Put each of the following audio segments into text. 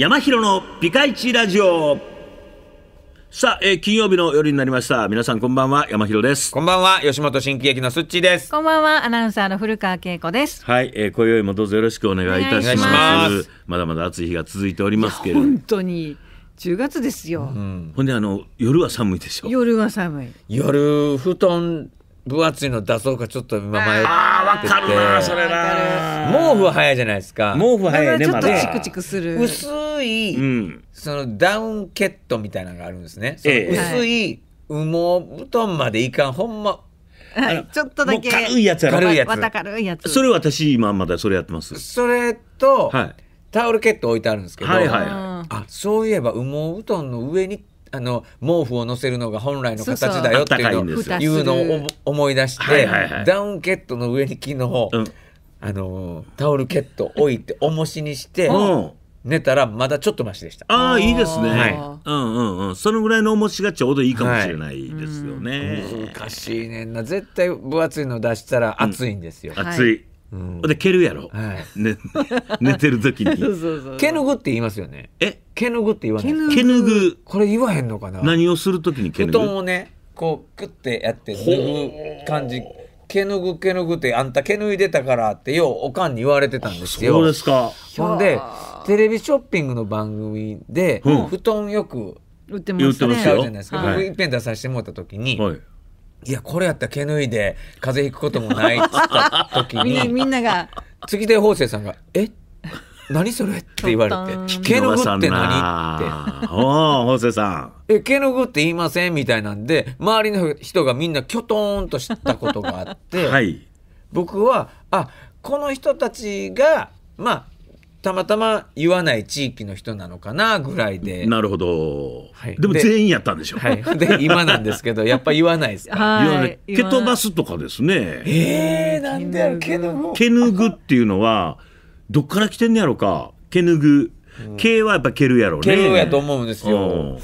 山広のピカイチラジオ。さあ、えー、金曜日の夜になりました。皆さんこんばんは、山広です。こんばんは、吉本新喜劇のすっちーです。こんばんは、アナウンサーの古川恵子です。はい、えー、今宵もどうぞよろしくお願いいたします。ますまだまだ暑い日が続いておりますけど。本当に。1月ですよ、うん、ほんであの夜は寒いでしょ夜は寒い夜布団分厚いの出そうかちょっと今迷ってああ分かるなそれな毛布は早いじゃないですか毛布早いねちょっとチクチクする、薄い、うん、そのダウンケットみたいなのがあるんですね、ええ、薄い羽毛布団までいかんほんまはい、ちょっとだけ軽いやつや軽いやつ軽いやつそれ私今まだそれやってますそれと、はい、タオルケット置いてあるんですけど、はいはい、あそういえば羽毛布団の上にあの毛布を乗せるのが本来の形だよっていうのを思い出して、はいはいはい、ダウンケットの上に木日、うん、あのタオルケット置いて重しにして。うん寝たらまだちょっとマシでしたああいいですね、はい、うんうんうんそのぐらいの重しがちょうどいいかもしれないですよね、はい、難しいねんな絶対分厚いの出したら熱いんですよ、うん、熱い、はいうん、で蹴るやろ、はい、ね、寝てる時にそそ そううう蹴ぬぐって言いますよねえ蹴ぬぐって言わない蹴ぬぐこれ言わへんのかな何をする時に蹴ぬぐ布団をねこうグッてやって脱ぐ感じ毛ぬぐ毛ぬぐってあんた毛ぬいでたからってようおかんに言われてたんですよそうですかほんでテレビショッピングの番組で、うん、布団よく売ってましたねあるじゃないですか、はい、僕いっぺん出させてもらった時に、はいいや、これやったら毛脱いで風邪ひくこともないっ言った時に、みんなが。次で法政さんが、え何それって言われて「毛の具って何?」って「おお法政さん」え「毛の具って言いません」みたいなんで周りの人がみんなきょとんとしたことがあって、はい、僕はあこの人たちがまあたまたま言わない地域の人なのかなぐらいで。なるほど。はい、でも全員やったんでしょ。はい、で今なんですけど、やっぱ言わないですか。言わない。蹴飛ばすとかですね。えー、なんでやろ、蹴ぬぐ。蹴ぬぐっていうのは、どっから来てんねやろうか。蹴ぬぐ。うはやっぱ蹴るやろうね。蹴るやと思うんですよ。うん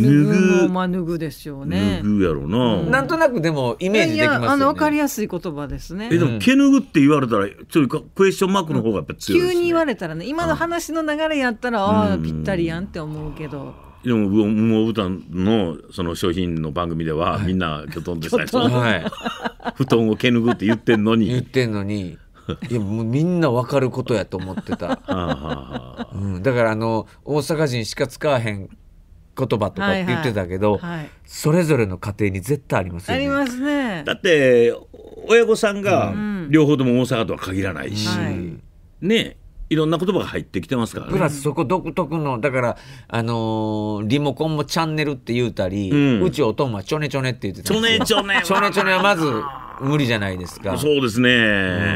脱ぐまあ脱ぐですよね脱ぐやろな、なんとなくでもイメージできますよ、ね、あのかりやすい言葉ですねえでも毛脱ぐって言われたらちょっとクエスチョンマークの方がやっぱ強い、ねうん、急に言われたらね今の話の流れやったらああぴったりやんって思うけどでも羽毛布団のその商品の番組では、みんなきょとんでさえ布団を毛脱ぐって言ってんのに言ってんのにいやもうみんな分かることやと思ってた、うん、だからあの大阪人しか使わへん言葉とかって言ってたけど、はいはい、それぞれの家庭に絶対ありますよね。ありますね。だって親御さんが両方とも大阪とは限らないし、うんはい、ねいろんな言葉が入ってきてますから、ね、プラスそこ独特のだから、あのー、リモコンもチャンネルって言うたり、うん、ちおとんはちょねちょねって言ってたんですよ。ちょねちょね。ちょねちょねはまず無理じゃないですか。そうですね、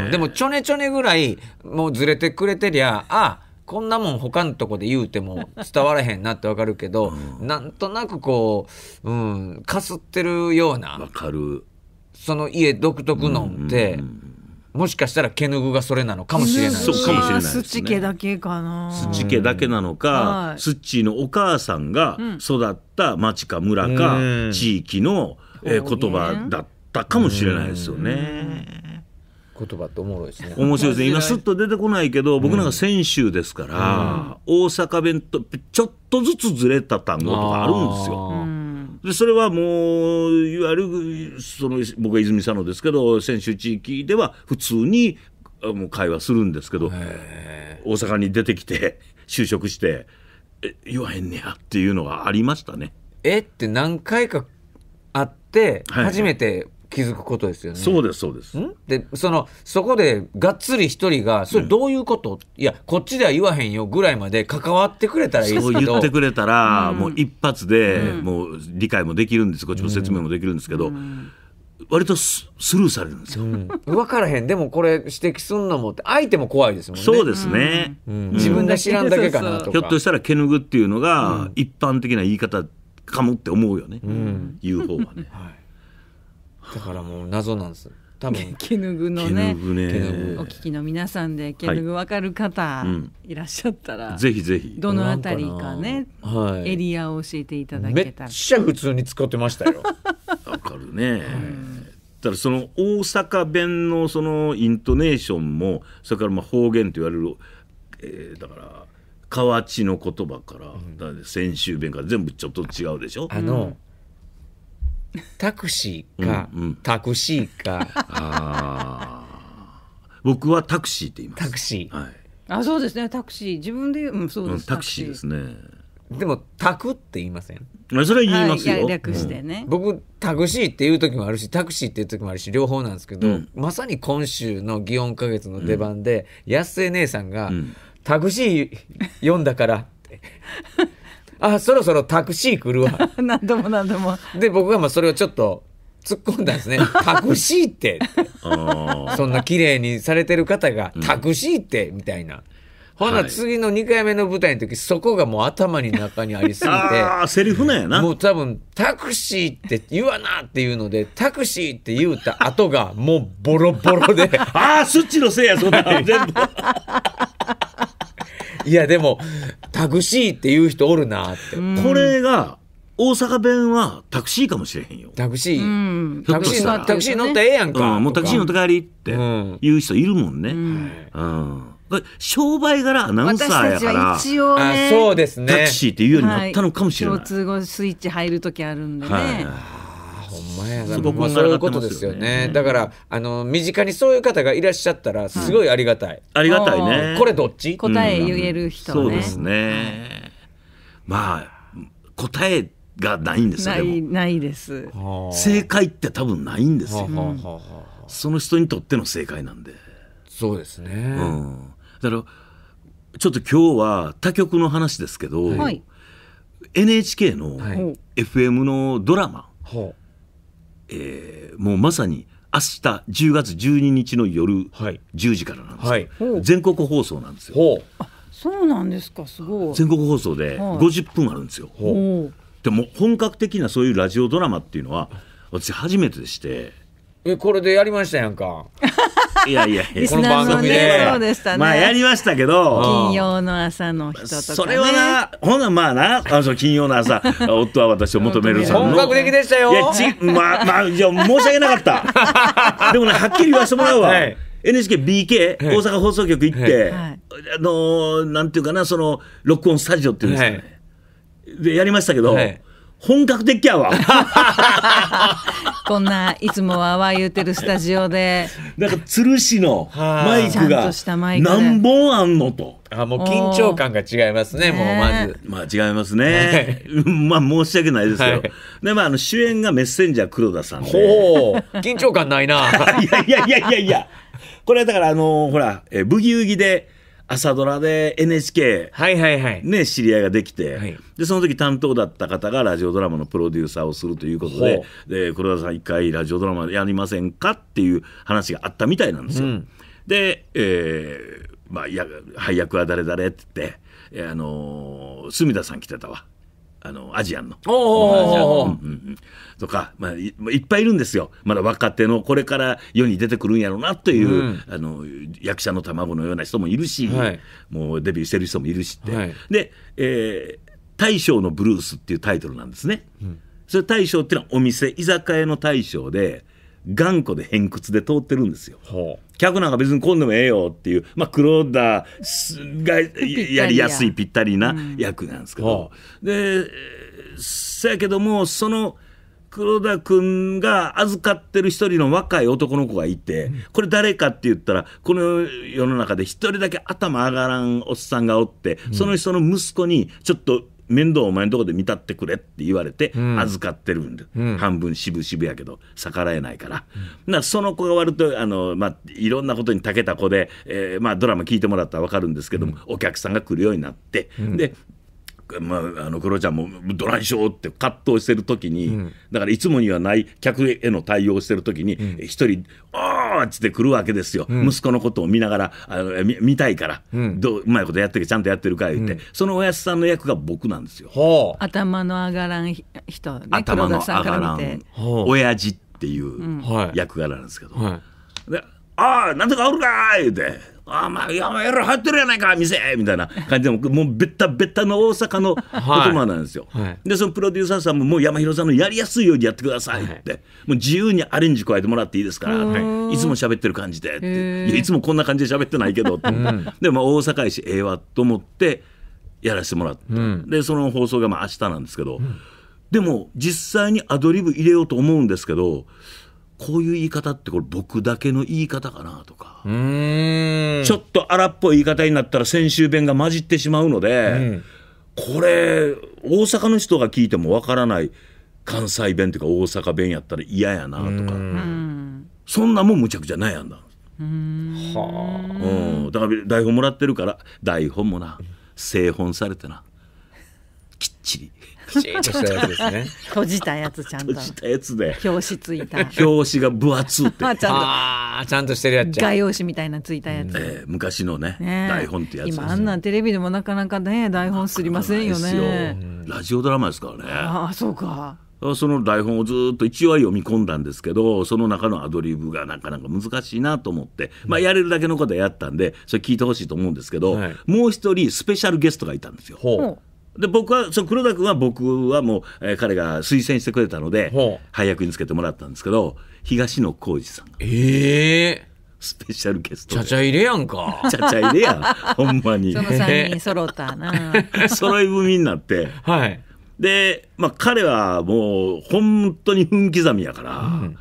うん、でもちょねちょねぐらいもうずれてくれてりゃあこんなもん他のとこで言うても伝わらへんなってわかるけど、うん、なんとなくこう、うん、かすってるような。わかる。その家独特のって、うんうんもしかしたら毛ぬぐがそれなのかもしれない、そうかもしれないです、ね、スチ家だけかな。スチ家だけなのか、うん、スッチのお母さんが育った町か村か地域の、え言葉だったかもしれないですよね。言葉っておもろいですね面白いですね今すっと出てこないけど、僕なんか先週ですから、うん、大阪弁とちょっとずつずれた単語とかあるんですよ。でそれはもういわゆるその僕は泉佐野ですけど先週地域では普通にもう会話するんですけど大阪に出てきて就職して言わへんねやっていうのはありましたね。えって何回かあって初めて気づくことですよね。そうですそうです。でそのそこでがっつり一人がそれどういうこと、いやこっちでは言わへんよぐらいまで関わってくれたらいいですけど。言ってくれたら、もう一発で、もう理解もできるんですこっちも説明もできるんですけど。割とスルーされるんですよ、うん、分からへんでもこれ指摘すんのもって相手も怖いですもんねそうですね、うん、自分が知らんだけかなとひょっとしたら毛ぐっていうのが一般的な言い方かもって思うよね、うん、言う方はね、はいだからもう謎なんです多分 毛ぬぐのねお聞きの皆さんで毛ぬぐわかる方いらっしゃったら、ぜひぜひどのあたりかねはい、エリアを教えていただけたらめっちゃ普通に使ってましたよ わかるね、ただその大阪弁のそのイントネーションもそれからまあ方言と言われる、えー、だから河内の言葉から,、先週弁から全部ちょっと違うでしょあの、タクシーか、うんうん、タクシーか。あ僕はタクシーって言います。タクシー。はい、あ、そうですね。タクシー、自分で、うん、そうです、うん、タクシーですね。でも、タクって言いません。それは言いますよ。はい、略してね、うん、僕、タクシーっていう時もあるし、タクシーっていう時もあるし、両方なんですけど、うん、まさに今週の祇園花月の出番で、安江姉さんが、タクシー読んだからって。あそろそろタクシー来るわ 何度も何度もで僕がまあそれをちょっと突っ込んだんですね「タクシーって」そんな綺麗にされてる方が「タクシーって」みたいな。ほな、次の2回目の舞台の時、そこがもう頭に中にありすぎて。あセリフなんやな。もう多分、タクシーって言わなっていうので、タクシーって言うた後が、もうボロボロで。ああ、スッチのせいや、そんな全部。いやでもタクシーっていう人おるなってこれが大阪弁はタクシーかもしれへんよタクシータクシータクシー乗ってええやんか、うん、もうタクシー乗って帰りって言う人いるもんね、うん、うん商売柄アナウンサーやから一応、ね、そうですねタクシーっていうようになったのかもしれない、はい、共通語スイッチ入る時あるんでね、はい前だ、そういうことですよね、だからあの身近にそういう方がいらっしゃったらすごいありがたい、ありがたいねこれどっち答え言える人、ねそうですね、まあ答えがないんですよないないです正解って多分ないんですよ、その人にとっての正解なんでそうですね、うん、だからちょっと今日は他局の話ですけど、はい、NHK の FM のドラマ、はいえー、もうまさに明日10月12日の夜10時からなんです、はい、全国放送なんですよ。そうなんですかすごい全国放送で50分あるんですよ。はい、でも本格的なそういうラジオドラマっていうのは私初めてでしてえこれでやりましたやんか。いやいやいや、この番組で。そうでしたね。まあやりましたけど。金曜の朝の人とか、ね。それはな、ほなまあな、あの金曜の朝、夫は私を求めるさんの。本格的でしたよ。いや、ち、まあまあ、じゃ申し訳なかった。でもね、はっきり言わせてもらうわ。はい NHKBK、大阪放送局行って、あのー、なんていうかな、その、録音スタジオっていうんですかね。で、やりましたけど、本格的やわ こんないつもわわ言うてるスタジオでなんか吊るしのマイクが何本あんのと。あもう緊張感が違いますね、もうまず。まあ違いますね。まあ申し訳ないですよ。で、まああの主演がメッセンジャー黒田さんで。ほう、緊張感ないな。いやいやいやいやいや。これだからあのほら、えブギウギで、朝ドラで NHK、はいはいはいね、知り合いができて、はい、でその時担当だった方がラジオドラマのプロデューサーをするということでで黒田さん一回ラジオドラマやりませんかっていう話があったみたいなんですよ。うん、で、えーまあ、や配役は誰々って言って、あのー、隅田さん来てたわ。あのアジアンのとか、まあい、いっぱいいるんですよまだ若手のこれから世に出てくるんやろうなという、うん、あの役者の卵のような人もいるし、はい、もうデビューしてる人もいるしって、はい、で、えー「大将のブルース」っていうタイトルなんですね。うん、それ大将っていうのはお店居酒屋の大将で。頑固で偏屈で通ってるんですよ。客なんか別に来んでもええよっていう、まあ、黒田がやりやすいぴったりな役なんですけど、うん、でせやけどもその黒田君が預かってる一人の若い男の子がいて、これ誰かって言ったらこの世の中で一人だけ頭上がらんおっさんがおってその人の息子にちょっと面倒お前のとこで見たってくれって言われて預かってるんで、うん、半分渋々やけど逆らえないから、うん、なその子が割とあの、まあ、いろんなことに長けた子で、えーまあ、ドラマ聞いてもらったら分かるんですけども、うん、お客さんが来るようになって、でまあ、あのクロちゃんもどないしようって葛藤してる時に、うん、だからいつもにはない客への対応してる時に一、うん、人「おー!」っつって来るわけですよ、うん、息子のことを見ながらあの見見たいから、どううまいことやってるちゃんとやってるか言って、そのおやすさんの役が僕なんですよ。頭の上がらん人、ね、頭の上がらん親父っていう役柄なんですけど。はい、でああなんとかおるか言うて。あまあやめろ入ってるやないか店みたいな感じでももうべったべったの大阪の言葉なんですよ、はい、でそのプロデューサーさんももう山広さんのやりやすいようにやってくださいって、はい、もう自由にアレンジ加えてもらっていいですから、はい、いつも喋ってる感じでっていいつもこんな感じで喋ってないけどって、うん、でも大阪やしええわと思ってやらせてもらって、うん、でその放送がまあ明日なんですけど、うん、でも実際にアドリブ入れようと思うんですけどこういう言い方ってこれ僕だけの言い方かなとかちょっと荒っぽい言い方になったら先週弁が混じってしまうので、うん、これ大阪の人が聞いてもわからない関西弁というか大阪弁やったら嫌やなとかそんなもんむちゃくちゃ悩んだうんだから台本もらってるから台本もな製本されてなきっちりピシとしたやつですね。閉じたやつちゃんと。閉じたやつで。表紙ついた。表紙が分厚って。あ ちゃんと。ちゃんとしてるやつ。画用紙みたいなついたやつ。えー、昔のね台本ってやつ。今あんなテレビでもなかなかね台本すりませんよね。ラジオドラマですからね。ああそうか。その台本をずっと一話読み込んだんですけどその中のアドリブがなかなか難しいなと思って、まあ、やれるだけのことはやったんでそれ聞いてほしいと思うんですけど、はい、もう一人スペシャルゲストがいたんですよ。ほうで僕はそう黒田君は僕はもう、えー、彼が推薦してくれたので配役につけてもらったんですけど東野幸治さんええースペシャルゲストちゃちゃ入れやんか。ちゃちゃ入れやん。ほんまに。その3人揃ったな。揃い踏みになって。はい。で、まあ彼はもう本当に分刻みやから、うん、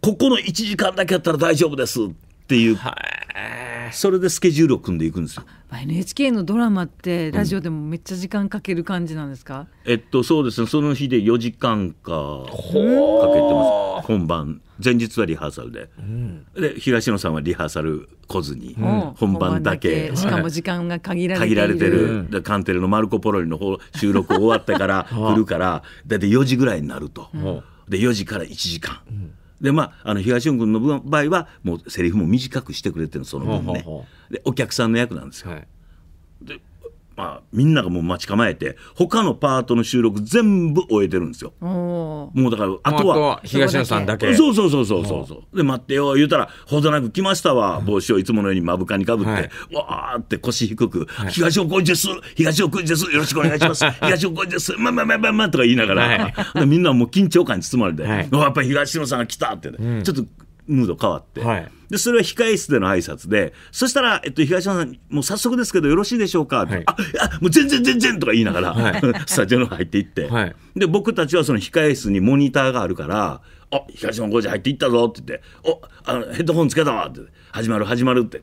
ここの1時間だけやったら大丈夫ですっていう。はい。それでスケジュールを組んでいくんですよ。NHK のドラマってラジオでもめっちゃ時間かける感じなんですか、うん、えっとそうですねその日で4時間かかけてます本番前日はリハーサルで、うん、で東野さんはリハーサル来ずに、うん、本番だけしかも時間が限られてる限られてる、カンテレの「マルコ・ポロリ」の方収録終わってから来るから大体4時ぐらいになると、で4時から1時間。でまああの東野君の場合はもうセリフも短くしてくれてるその分ね、はははでお客さんの役なんですよ、はい、でまあ、みんながもう待ち構えて他のパートの収録全部終えてるんですよもうだからあとは東野さんだけそうそうそうそうそうそうで待ってよ言うたら「ほどなく来ましたわ帽子をいつものように目深にかぶって、はい、わーって腰低く「はい、東尾浩二です東尾浩二ですよろしくお願いします東尾浩二ですまあまあまあまま」とか言いながら、はい、みんなもう緊張感に包まれて「はい、やっぱり東野さんが来た」って、ね、うん、ちょっとムード変わって、はい、でそれは控室での挨拶でそしたら、えっと、東山さんもう早速ですけどよろしいでしょうか、はい、ああもう全然全然とか言いながら、はい、スタジオの入っていって、はい、で僕たちはその控室にモニターがあるから「あ東山ーチ入っていったぞ」って言って「おあのヘッドホンつけたわ」って「始まる始まる」って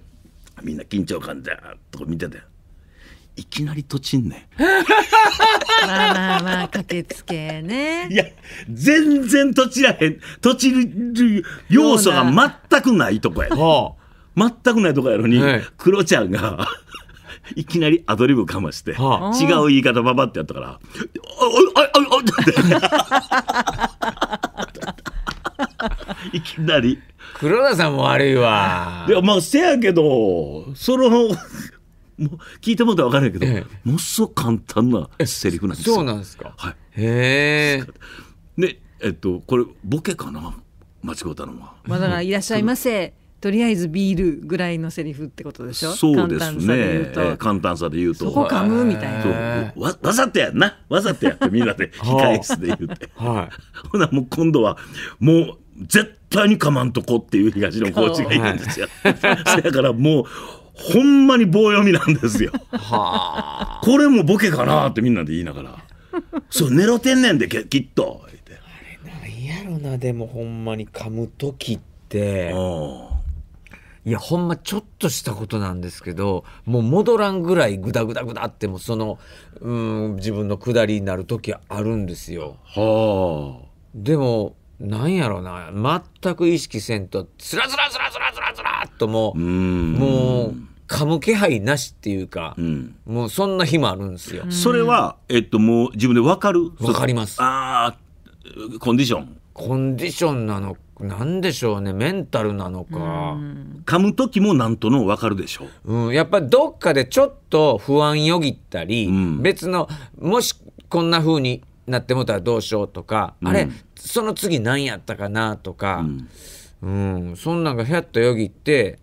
みんな緊張感でとか見てたよ。いきなりとちんねまあまあまあ、駆けつけね。いや、全然とちらへん。とちる要素が全くないとこや、全くないとこやのに、はい、クロちゃんがいきなりアドリブかまして、はあ、違う言い方ばばってやったから、おいおいおいいきなり。黒田さんも悪いわ。いや、まあ、せやけど、その、も聞いたことら分からないけど、ええ、ものすごく簡単なセリフなんですよ。そうなんですか。はい、へえ。で、えっと、これ、ボケかな間違ったのは。まあ、だから、いらっしゃいませ。とりあえずビールぐらいのセリフってことでしょそうですね簡単さで言うとそこ噛むみたいなわわざとやんなわざとやってみんなで 控室で言うて、はい、ほなもう今度はもう絶対に噛まんとこっていう東野コーチがいるんですよだ からもうほんまに棒読みなんですよ。はあ。これもボケかなってみんなで言いながら。そう、寝ろてんねんで、きっと。あれ、なんやろな、でもほんまに噛む時って。いや、ほんまちょっとしたことなんですけど、もう戻らんぐらいグダグダグダってもその、うん、自分の下りになる時あるんですよ。はあ。でも、なんやろうな、全く意識せんと、つらつらつらつらつらつらっともう、もう、噛む気配なしっていうか、うん、もうそんな日もあるんですよ。それは、えっと、もう自分で分かる分かります。ああ、コンディション。コンディションなのか、なんでしょうね、メンタルなのか。噛む時もなんとの分かるでしょう。うん、やっぱどっかでちょっと不安よぎったり、うん、別の、もしこんなふうになってもたらどうしようとか、あれ、その次何やったかなとか、うん、うん、そんなんがひゃっとよぎって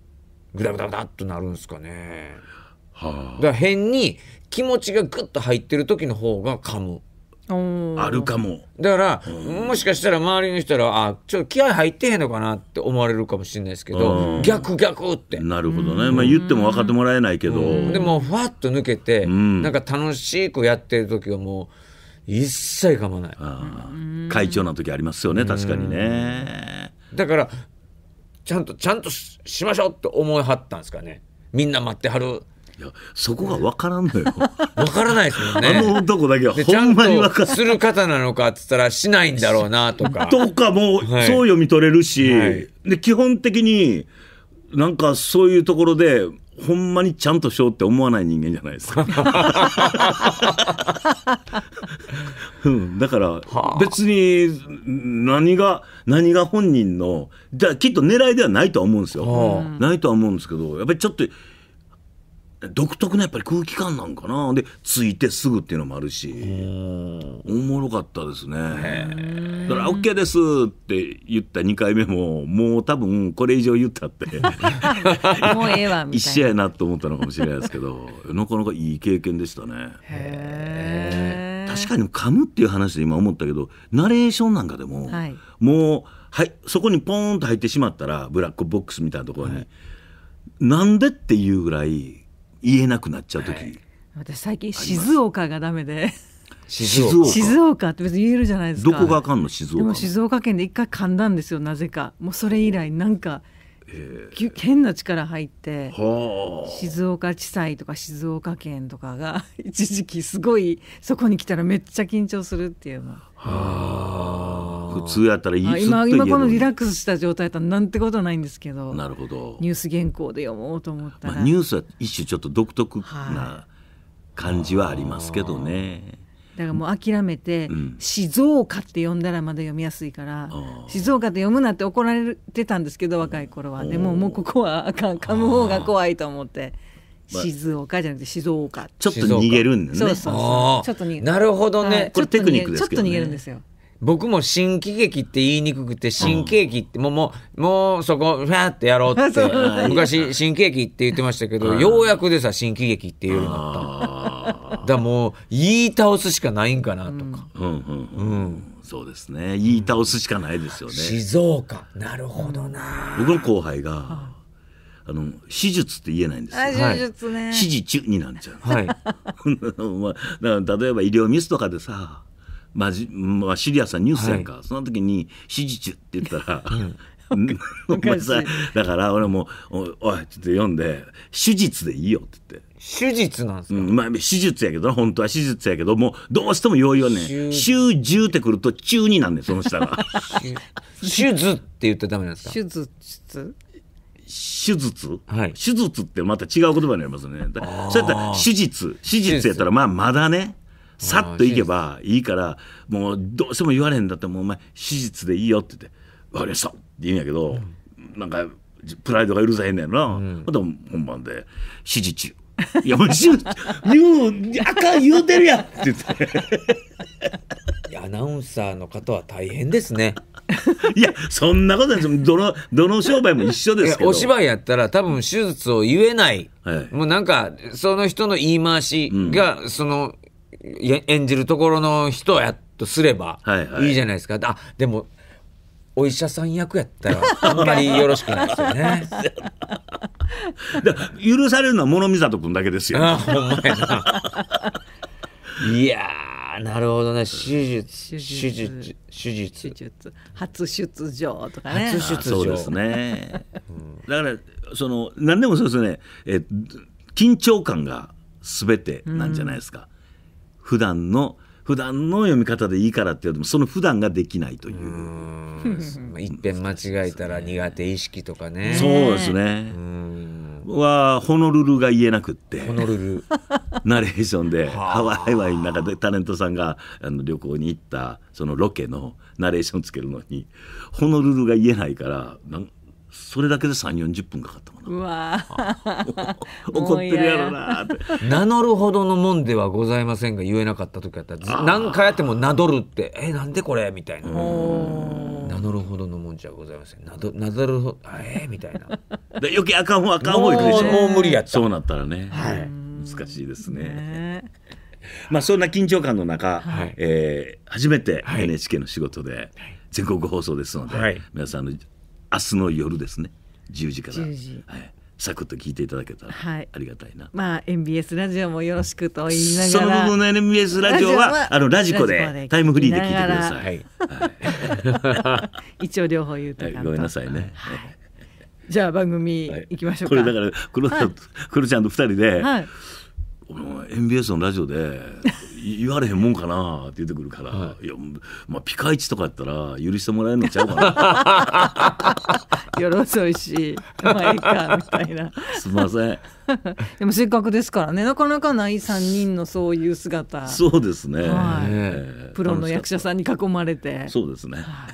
ぐだぐだぐだっとなるんですかね。はあ、だから変に気持ちがぐっと入ってる時の方が噛む。あるかもだから、もしかしたら周りの人らあちょっと気合入ってへんのかなって思われるかもしれないですけど逆逆ってなるほどね、まあ、言っても分かってもらえないけど、でもふわっと抜けて、なんか楽しくやってる時はもう一切噛まない会長の時ありますよね、確かにね。だから、ちゃんと、ちゃんとしましょうって思いはったんですかね。みんな待ってはる。いや、そこが分からんのよ。分 からないですよね。あの男こだけは、ほんまに分からする方なのかっつったら、しないんだろうなとか。とかも、そう読み取れるし、はい、で、基本的に、なんかそういうところで、ほんまにちゃんとしようって思わない人間じゃないですか。うん、だから、別に何が、何が本人の、じゃきっと狙いではないとは思うんですよ。ないとは思うんですけど、やっぱりちょっと独特なやっぱり空気感なんかなでついてすぐっていうのもあるしおもろかったですねだから「OK です」って言った2回目ももう多分これ以上言ったって もうええわみたいな一緒やなと思ったのかもしれないですけどなかなかいい経験でしたね確かに噛むっていう話で今思ったけどナレーションなんかでも、はい、もう、はい、そこにポーンと入ってしまったらブラックボックスみたいなところに、はい、なんでっていうぐらい言えなくなっちゃう時、はい、私最近静岡がダメで静岡静岡って別に言えるじゃないですかどこがあかんの静岡でも静岡県で一回噛んだんですよなぜかもうそれ以来なんか変な力入って静岡地裁とか静岡県とかが 一時期すごいそこに来たらめっちゃ緊張するっていうのは普通やったらいい今今このリラックスした状態だったらなんてことないんですけどなるほどニュース原稿で読もうと思ったら、まあ、ニュースは一種ちょっと独特な感じはありますけどね。だからもう諦めて、静岡って読んだらまだ読みやすいから静岡って読むなって怒られてたんですけど若い頃はでももうここはあかん噛む方が怖いと思って。静岡じゃなくて静岡ちょっと逃げるんですねそうそうそうちょっと逃げるなるほどね、これテクニックですけど、ね、ちょっと逃げるんですよ僕も新喜劇って言いにくくて、新喜劇って、もう、もう、もうそこ、ファーってやろうって、昔、新喜劇って言ってましたけど、ようやくでさ、新喜劇って言うようになった。だもう、言い倒すしかないんかなとか。うん、うん、うん。そうですね。言い倒すしかないですよね。静岡。なるほどな。僕の後輩が、あの、手術って言えないんですよ。手術ね。手術になっちゃう。はい。例えば医療ミスとかでさ、まじまあ、シリアスなニュースやんか、はい、その時に「支持中」って言ったら、う ん、お前さだから俺も「おい」ちょっと読んで「手術でいいよ」って言って。手術なんですか、うん、まあ、手術やけど本当は手術やけど、もうどうしても用意はね、週10ってくると中になんねその下が。手術って言ってダメなんですか手術手術、はい、手術ってまた違う言葉になりますね。そうやったら手術、手術やったらまあまだね。さっといけばいいからもうどうしても言われへんだったらもうお前手術でいいよって言って「分かりました」って言うんやけど、うん、なんかプライドが許さへんねんな、うん、また本番で「指示中」いやもう言うあかん言うてるやんって言ってアナウンサーの方は大変ですねいやそんなことないどのどの商売も一緒ですけどお芝居やったら多分手術を言えない、はい、もうなんかその人の言い回しが、うん、その演じるところの人やとすればいいじゃないですか、はいはい、あでもお医者さん役やったらあんまりよろしくないですよね 許されるのは諸見里君だけですよあほんまやないやなるほどね手術手術手術手術初出場とかね初出場そうですね、うん、だからその何でもそうですねえ緊張感が全てなんじゃないですか、うん普段の普段の読み方でいいからって言うも、その普段ができないという。一遍間違えたら苦手意識とかね。そうですね。はホノルルが言えなくってホノルルナレーションでハワイワイの中でタレントさんがあの旅行に行ったそのロケのナレーションつけるのにホノルルが言えないからなんそれだけで3四4 0分かかったもんな 怒ってるやろな名乗るほどのもんではございませんが言えなかった時やったら何回やっても名乗るって「えなんでこれ?」みたいな名乗るほどのもんじゃございません名乗るほど「えー、みたいな 余計あかんほうあかんほういくでしょもう無理やったそうなったらね、はい、難しいですね、ね、まあそんな緊張感の中、はい、えー、初めて NHK の仕事で、はい、全国放送ですので、はい、皆さんの明日の夜ですね10時からはい、サクッと聞いていただけたらありがたいな、はい、まあ MBS ラジオもよろしくと言いながらその部分の MBS ラジオはあのラジコでタイムフリーで聞いてください、はい、一応両方言うと、はい、ごめんなさいね、はいじゃあ番組いきましょうこれだから黒,、はい、黒ちゃんと二人で、はい、MBS のラジオで言われへんもんかなって言ってくるから、はい、いやまあ、ピカイチとかやったら許してもらえるのちゃうかな よろしいしまあいいかみたいなすみませんでもせっかくですからねなかなかない3人のそういう姿そうですね、はいプロの役者さんに囲まれてそうですね、はい、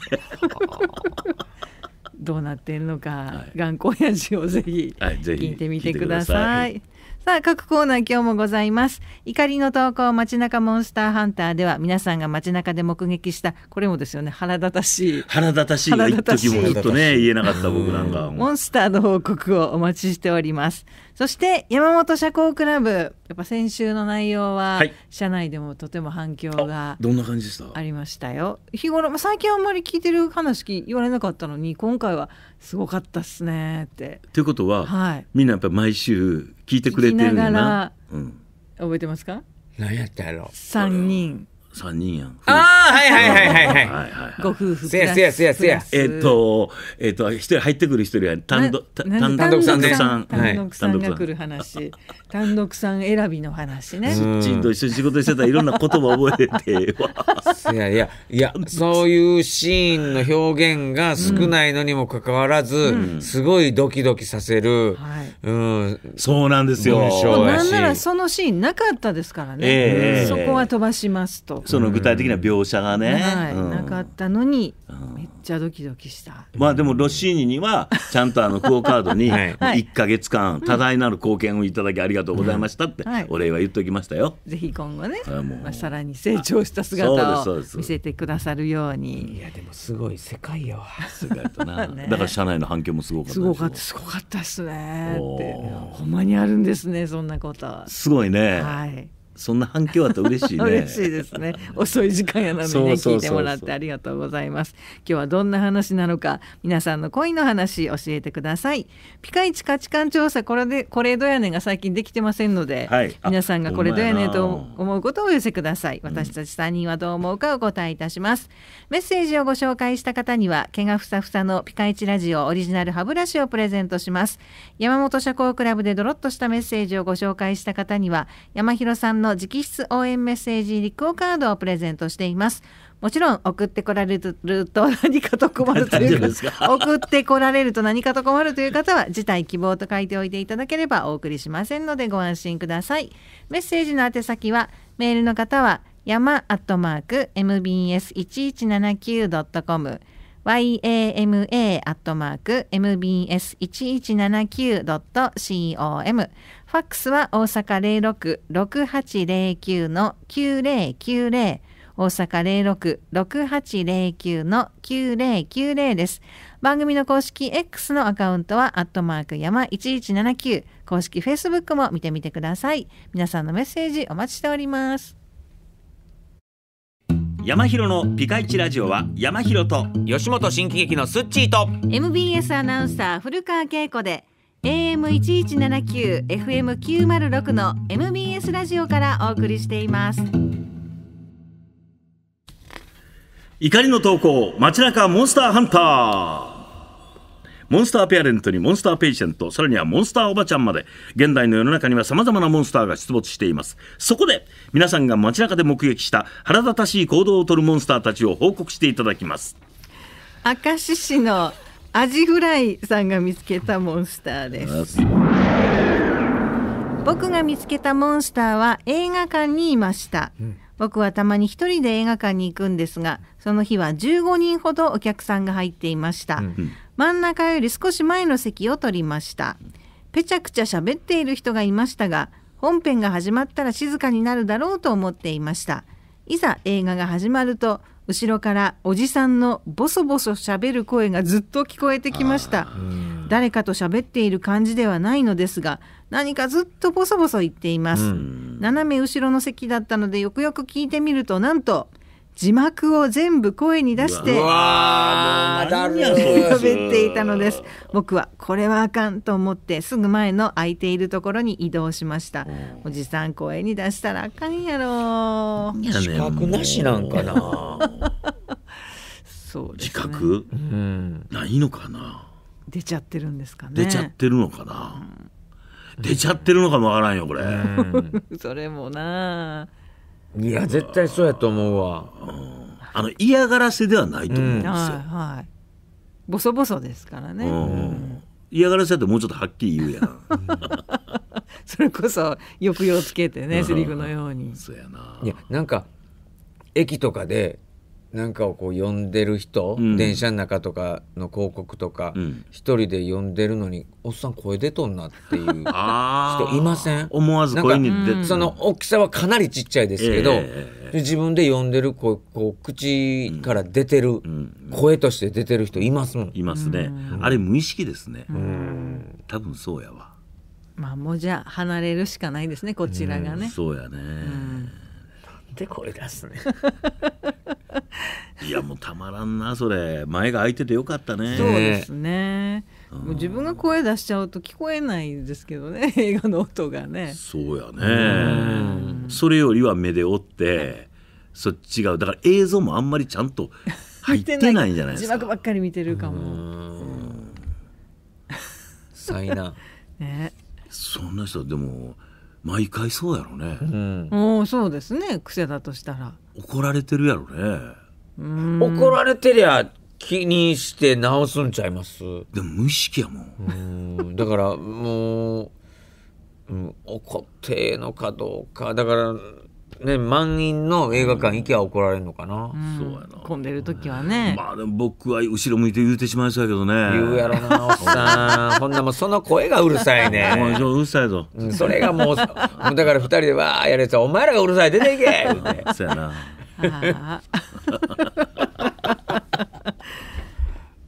どうなってんのか、はい、頑固親父をぜひ聞いてみてくださいさあ各コーナー今日もございます怒りの投稿街中モンスターハンターでは皆さんが街中で目撃したこれもですよね腹立たしい腹立たしいた時もずっとね 言えなかった僕なんかモンスターの報告をお待ちしておりますそして山本社交クラブやっぱ先週の内容は、社内でもとても反響がどんな感じでしたありましたよ日頃、まあ、最近あんまり聞いてる話言われなかったのに今回はすごかったっすねってということは、はい、みんなやっぱ毎週聞いてくれてるんだな、うん、覚えてますか何やったやろ3人三人やん。ああ、はいはいはいはいはい。はいはいご夫婦せやせやせやせや。えっと、えっと、一人入ってくる一人は単独、単独さんで。単独さんが来る話。単独さん選びの話ね。す っちんと一緒に仕事してたらいろんな言葉覚えていやいや、いや、そういうシーンの表現が少ないのにもかかわらず、すごいドキドキさせる。うん。そうなんですよ。なんならそのシーンなかったですからね。そこは飛ばしますと。その具体的な描写がね、はいなかったのに、めっちゃドキドキしたまあでもロッシーニにはちゃんとあのクオ・カードに1か 月間多大なる貢献をいただきありがとうございましたってお礼は言っておきましたよ、ぜひ今後ね、まあ、さらに成長した姿を見せてくださるようにいやでもすごい世界よすごいだから社内の反響もすごかったすごかったすごかったっすねってほんまにあるんですねそんなことすごいねはいそんな反響あった嬉しいね 嬉しいですね遅い時間やなのにね聞いてもらってありがとうございます今日はどんな話なのか皆さんの恋の話教えてくださいピカイチ価値観調査これでこれどやねんが最近できてませんので、はい、皆さんがこれどやねんと思うことをお寄せください私たち3人はどう思うかお答えいたします、うん、メッセージをご紹介した方には毛がふさふさのピカイチラジオオリジナル歯ブラシをプレゼントします山本社交クラブでドロッとしたメッセージをご紹介した方には山広さんのの直筆応援メッセージ立候カードをプレゼントしています。もちろん送ってこられると何かと困るというか送ってこられると何かと困るという方は辞退希望と書いておいていただければお送りしませんのでご安心くださいメッセージの宛先はメールの方は山アットマーク mbs1179.com yama アットマーク mbs1179.com ファックスは大阪零六六八零九の九零九零。大阪零六六八零九の九零九零です。番組の公式 X のアカウントは、アットマーク山一一七九。公式 Facebook も見てみてください。皆さんのメッセージお待ちしております。山広のピカイチラジオは山広と吉本新喜劇のすっちーと MBS アナウンサー古川恵子で a m 一一七九 f m 九マル六の MBS ラジオからお送りしています。怒りの投稿、街中モンスターハンター。モンスターペアレントにモンスターペイシェント、さらにはモンスターおばちゃんまで、現代の世の中には様々なモンスターが出没しています。そこで、皆さんが街中で目撃した腹立たしい行動をとるモンスターたちを報告していただきます。明石市のアジフライさんが見つけたモンスターです僕が見つけたモンスターは映画館にいました、僕はたまに一人で映画館に行くんですがその日は15人ほどお客さんが入っていました、真ん中より少し前の席を取りましたぺちゃくちゃ喋っている人がいましたが本編が始まったら静かになるだろうと思っていましたいざ映画が始まると後ろからおじさんのボソボソ喋る声がずっと聞こえてきました誰かと喋っている感じではないのですが何かずっとボソボソ言っています、斜め後ろの席だったのでよくよく聞いてみるとなんと「字幕を全部声に出して喋っていたのです僕はこれはあかんと思ってすぐ前の空いているところに移動しましたおじさん声に出したらあかんやろ資格なしなんかな そうです、ね、自覚、うん、ないのかな出ちゃってるんですかね出ちゃってるのかな、うん、出ちゃってるのかもわからんよこれ、うん、それもなあいや絶対そうやと思うわ、あの嫌がらせではないと思うんですよ、うん、はいはいボソボソですからね、うん嫌がらせだってもうちょっとはっきり言うやん それこそ抑揚つけてねセリフのようにそうやないやなんか駅とかでなんかをこう呼んでる人、うん、電車の中とかの広告とか、うん、一人で呼んでるのにおっさん声出とんなっていう 人いません思わず声に出その大きさはかなりちっちゃいですけど、えー、自分で呼んでるこう口から出てる、うん、声として出てる人いますもんいますね、あれ無意識ですね多分そうやわまあもうじゃ離れるしかないですねこちらがね、そうやね、で声出すね いやもうたまらんなそれ前が空いててよかったねそうですね、もう自分が声出しちゃうと聞こえないですけどね 映画の音がねそうやねそれよりは目で追って、そっちがだから映像もあんまりちゃんと入ってないんじゃないですか字幕ばっかり見てるかも災難 ねそんな人でも毎回そうやろね、うん、もうそうですね癖だとしたら怒られてるやろね怒られてりゃ気にして直すんちゃいますでも無意識やもんだからもう、うん、怒ってえのかどうかだからね、満員の映画館行きゃ怒られるのかな、そうやな混んでる時はねまあでも僕は後ろ向いて言うてしまいそうやけどね言うやろなおっさん ほんなもその声がうるさいねうるさいぞ、それがもうだから2人でわあやるやつはお前らがうるさい出ていけ言てそうやな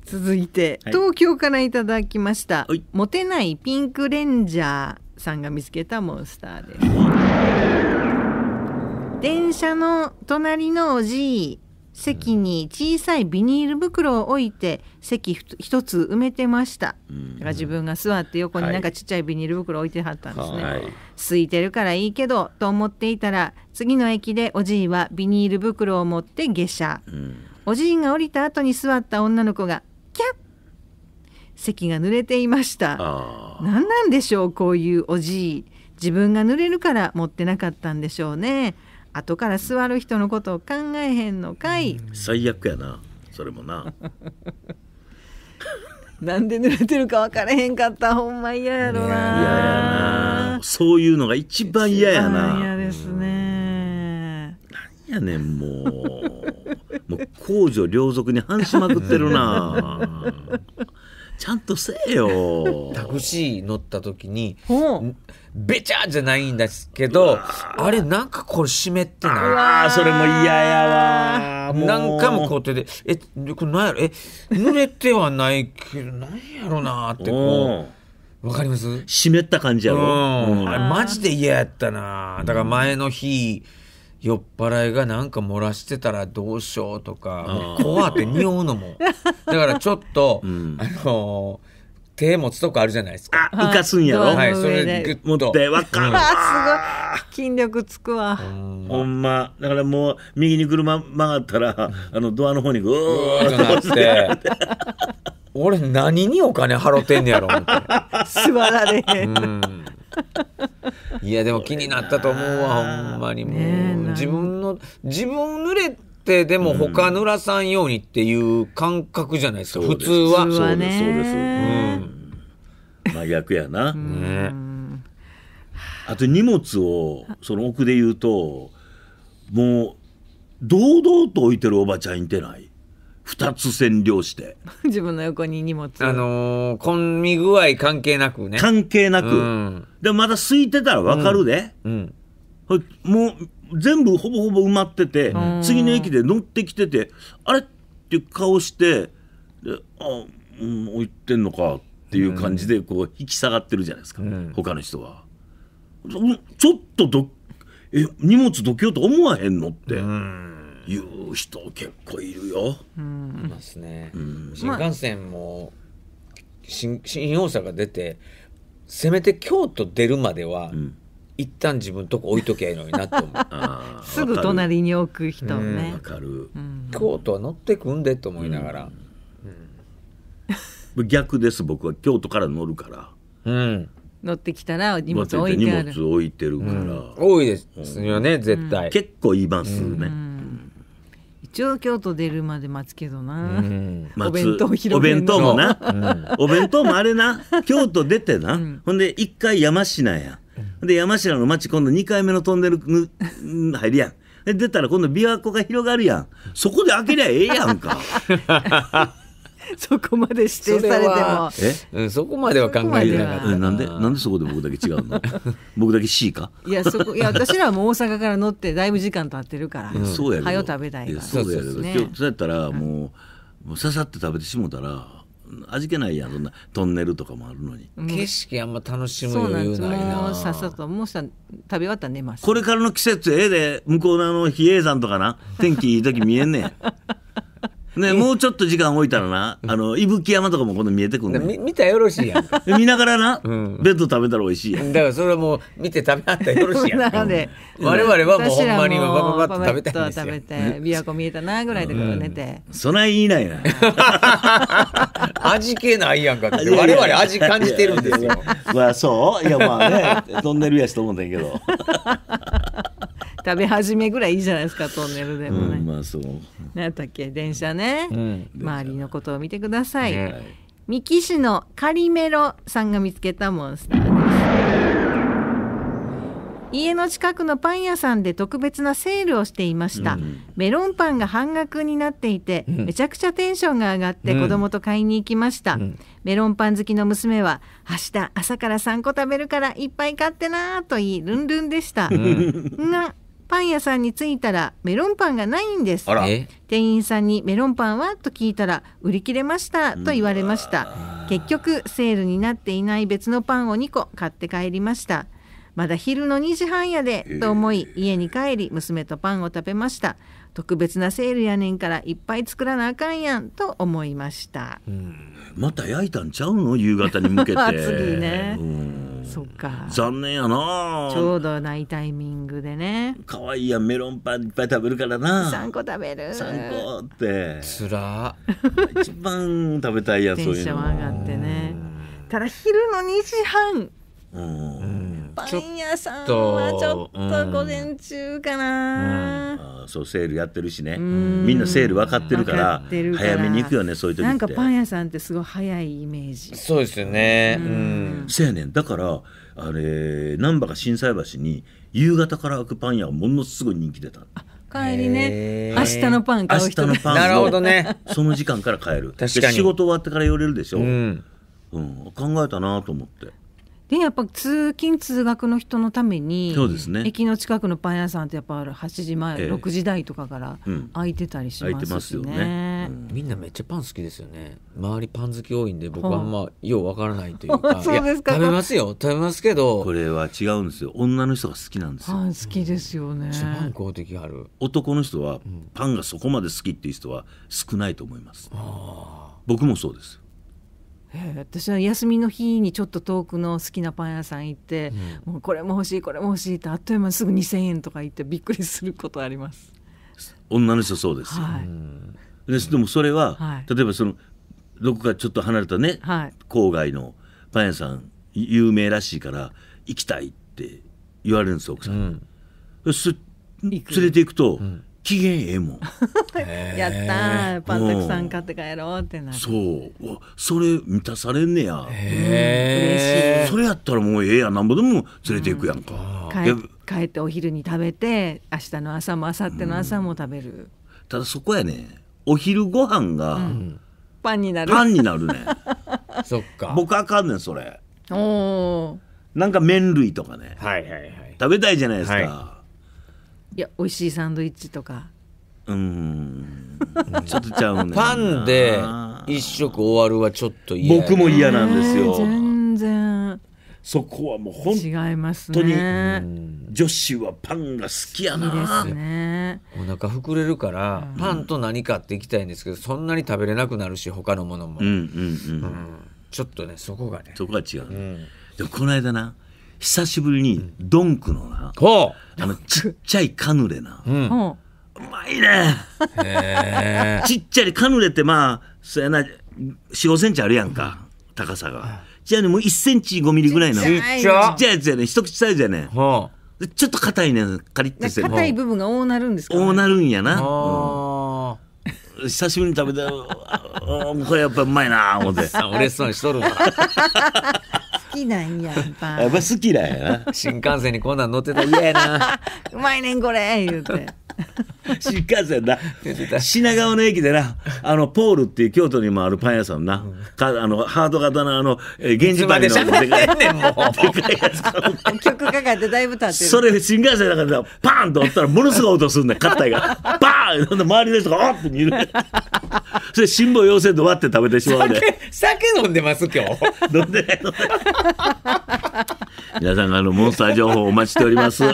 続いて、はい、東京からいただきました、モテないピンクレンジャーさんが見つけたモンスターです電車の隣のおじい席に小さいビニール袋を置いて席一つ埋めてました、うん、だから自分が座って横になんかちっちゃいビニール袋置いてはったんですね、はい、空いてるからいいけどと思っていたら次の駅でおじいはビニール袋を持って下車、うん、おじいが降りた後に座った女の子がキャッ席が濡れていました何なんでしょうこういうおじい自分が濡れるから持ってなかったんでしょうね後から座る人のことを考えへんのかい最悪やなそれもな なんで濡れてるか分からへんかったほんま嫌やろな嫌やなそういうのが一番嫌やな嫌ですねなんやねんもうもう公序良俗に反しまくってるな ちゃんとせえよタクシー乗った時にべちゃじゃないんですけどあれなんかこれ湿ってないあそれも嫌やわ何回もこう手で「えこれ何やろえ濡れてはないけど何 やろな」ってこう。わかります湿った感じやろ、うん、あれマジで嫌やったなだから前の日、酔っ払いがなんか漏らしてたらどうしようとか怖って匂うのもだからちょっと、あの手持つとこあるじゃないですか。あ、浮かすんやろ。はい、それグッと。で、わかる。あ、すごい。筋力つくわ。ほんま、だからもう右に車曲がったら、あのドアの方にグーッとなって。俺何にお金払ってんねやろ思っ座られへん。いやでも気になったと思うわほんまにもう、自分の自分濡れってでも他ぬらさんようにっていう感覚じゃないですか、普通はそうですそうです、うん、真逆やな、ね、あと荷物をその奥で言うともう堂々と置いてるおばちゃんいてない2つ占領して自分の横に荷物あのー、み具合関係なくね関係なく、うん、でもまだ空いてたら分かるで、うんうん、もう全部ほぼほぼ埋まってて、次の駅で乗ってきててあれっていう顔してであ、うん、ってんのかっていう感じでこう引き下がってるじゃないですか、うん、他の人は。ちょっとどえ荷物どけようと思わへんのって。いう人結構いるよ。いますね。新幹線も新新大阪出てせめて京都出るまでは、うん、一旦自分とこ置いときゃいいのになと思う すぐ隣に置く人ね、うん、京都は乗ってくんでと思いながら、うん、逆です僕は京都から乗るから、うん、乗ってきたら荷物置いて荷物置いてるから、多いですよね、絶対結構いますね、一応京都出るまで待つけどな、お弁当広お弁当もな、お弁当もあれな京都出てな、ほんで一回山科やで、山城の町、今度2回目のトンネル入るやん。で、出たら今度琵琶湖が広がるやん。そこで開けりゃええやんか。そこまで指定されても。え、うん、そこまでは考えてなかったな。なんで、なんでそこで僕だけ違うの。僕だけ C か。いや、そこ、いや、私らはもう大阪から乗って、だいぶ時間経ってるから。うん、そうや。はよ食べたいから。そうやけど、ね、今日、そうやったら、もう、もうささって食べてしもたら。味気ないやんそんなトンネルとかもあるのに景色あんま楽しむ余裕ないなさっさともうさ食べ終わったら寝ますこれからの季節ええで向こうのあの比叡山とかな天気いい時見えんねんね、もうちょっと時間置いたらな、あの、伊吹山とかも今度見えてくるね。見たらよろしいやん 見ながらな、うん、ベッド食べたら美味しいやん。だからそれはもう、見て食べはったらよろしいやんか。我々はもうほんまにバババッと食べたいんですよ。食べて、琵琶湖見えたなぐらいでから寝て。そない言いないな。味気ないやんかって。我々味感じてるんですよ。まあそういやまあね、トンネルやしと思うんだけど。食べ始めぐらいいいじゃないですかトンネルでもね、うん、まあそう何やったっけ電車ね、うん、周りのことを見てください、ね、三木市のカリメロさんが見つけたモンスターです家の近くのパン屋さんで特別なセールをしていました、うん、メロンパンが半額になっていて、うん、めちゃくちゃテンションが上がって子供と買いに行きました、うん、メロンパン好きの娘は明日朝から3個食べるからいっぱい買ってなと言いルンルンでした、が パン屋さんに着いたらメロンパンがないんです店員さんにメロンパンはと聞いたら売り切れましたと言われました結局セールになっていない別のパンを2個買って帰りましたまだ昼の2時半やでと思い家に帰り娘とパンを食べました特別なセールやねんからいっぱい作らなあかんやんと思いました、また焼いたんちゃうの夕方に向けて 次ね、うんそっか残念やなちょうどないタイミングでねかわいいやメロンパンいっぱい食べるからな3個食べる3個ってつら一番食べたいやつテンシちン上がってねただ昼の2時半うんパン屋さんはちょっと午前中かな、うんうん、そうセールやってるしねみんなセール分かってるから早めに行くよねそういう時なんかパン屋さんってすごい早いイメージそうですよねうんせやねんだからあれ難波が心斎橋に夕方から開くパン屋はものすごい人気出た帰りね明日のパン買う人明日のパンなるほどねその時間から帰る仕事終わってから寄れるでしょ、うんうん、考えたなと思ってでやっぱ通勤通学の人のためにそうです、ね、駅の近くのパン屋さんってやっぱ8時前、えー、6時台とかから空いてたりしますよね,、ね、うん、みんなめっちゃパン好きですよね周りパン好き多いんで僕はあんまようわからないというか そうですか食べますよ食べますけどこれは違うんですよ女の人が好きなんですよパン好きですよね、うん、公的ある男の人はパンがそこまで好きっていう人は少ないと思います、うん、僕もそうです私は休みの日にちょっと遠くの好きなパン屋さん行って、うん、もうこれも欲しいこれも欲しいってあっという間にすぐ2,000円とか言ってびっくりすることあります女の人そうですよ、はい、ででもそれは、はい、例えばそのどこかちょっと離れたね、はい、郊外のパン屋さん有名らしいから行きたいって言われるんです奥さん、うん、連れて行くと、うん機嫌ええもん やったパンたくさん買って帰ろうってなる、そうそれ満たされんねやへえ、うん、それやったらもうええやなんぼでも連れていくやんか、うん、帰帰ってお昼に食べて明日の朝も明後日の朝も食べる、うん、ただそこやねお昼ご飯が、パンになるパンになるね そっか僕あかんねんそれおなんか麺類とかね、はいはいはい、食べたいじゃないですか、はいいや美味しいサンドイッチとかうんちょっとちゃうねパンで一食終わるはちょっと嫌僕も嫌なんですよ、えー、全然そこはもう本当に女子はパンが好きやな、ね、お腹膨れるから、パンと何かっていきたいんですけどそんなに食べれなくなるし他のものも、うんうんうんうん、ちょっとねそこがねそこが違う、うん、でもこの間な久しぶりにドンクのな、あのちっちゃいカヌレな、うん、うまいね ちっちゃいカヌレってまあそやな45センチあるやんか、高さが。じゃあねもう1センチ5ミリぐらいのちっちゃいやつやね一口サイズやね、はあ、ちょっと硬いねカリッとして硬い部分が大なるんですか、ね、大なるんやな、はあうん久しぶりに食べてこれやっぱうまいな思って 嬉しそうにしとるわきなんやっぱやっぱ好きだよな新幹線にこんなん乗ってたら嫌やな うまいねんこれ言うて 新幹線な品川の駅でなあのポールっていう京都にもあるパン屋さんな、かあのハート型のあの源氏パンのでかいでかいやつ曲かかってだいぶ経ってそれ新幹線だからパーンと折ったらものすごい音するんだよ勝いがパーン周りの人が「あっ!」って見る それ辛抱要請で割って食べてしまうで酒飲んでます今日 飲んでない飲んでない皆さんあのモンスター情報お待ちしております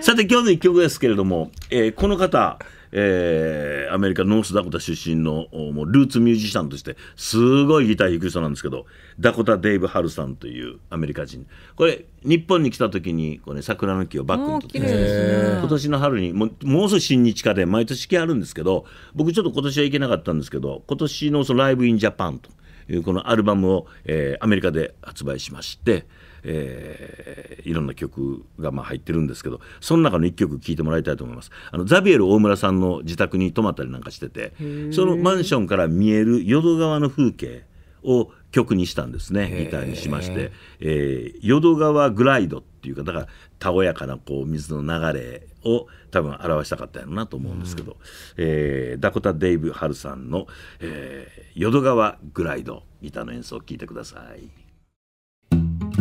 さて今日の一曲ですけれども、えー、この方えー、アメリカノースダコタ出身のもうルーツミュージシャンとしてすごいギター弾く人なんですけどダコタ・デイブ・ハルさんというアメリカ人これ日本に来た時にこれ、ね、桜の木をバックに撮って、ね、今年の春にももうすぐ新日課で毎年来あるんですけど僕ちょっと今年は行けなかったんですけど今年のそのライブ・イン・ジャパンというこのアルバムを、えー、アメリカで発売しましてえー、いろんな曲がま入ってるんですけどその中の1曲聴いてもらいたいと思いますあのザビエル大村さんの自宅に泊まったりなんかしててそのマンションから見える淀川の風景を曲にしたんですねギターにしまして、えー、淀川グライドっていうかだからたおやかなこう水の流れを多分表したかったやろなと思うんですけど、えー、ダコタ・デイブ・ハルさんの、えー「淀川グライド」ギターの演奏を聴いてください。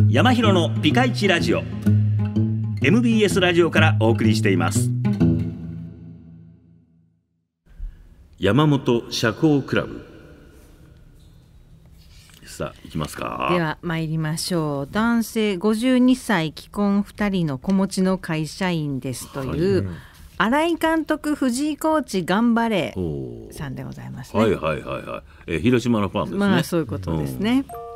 山広のピカイチラジオ MBS ラジオからお送りしています山本社交クラブさあ行きますかでは参りましょう男性52歳既婚2人の子持ちの会社員ですという、はい、新井監督藤井コーチ頑張れさんでございます、ね、はいはいはいはい。え広島のファンですね。まあそういうことですね。うん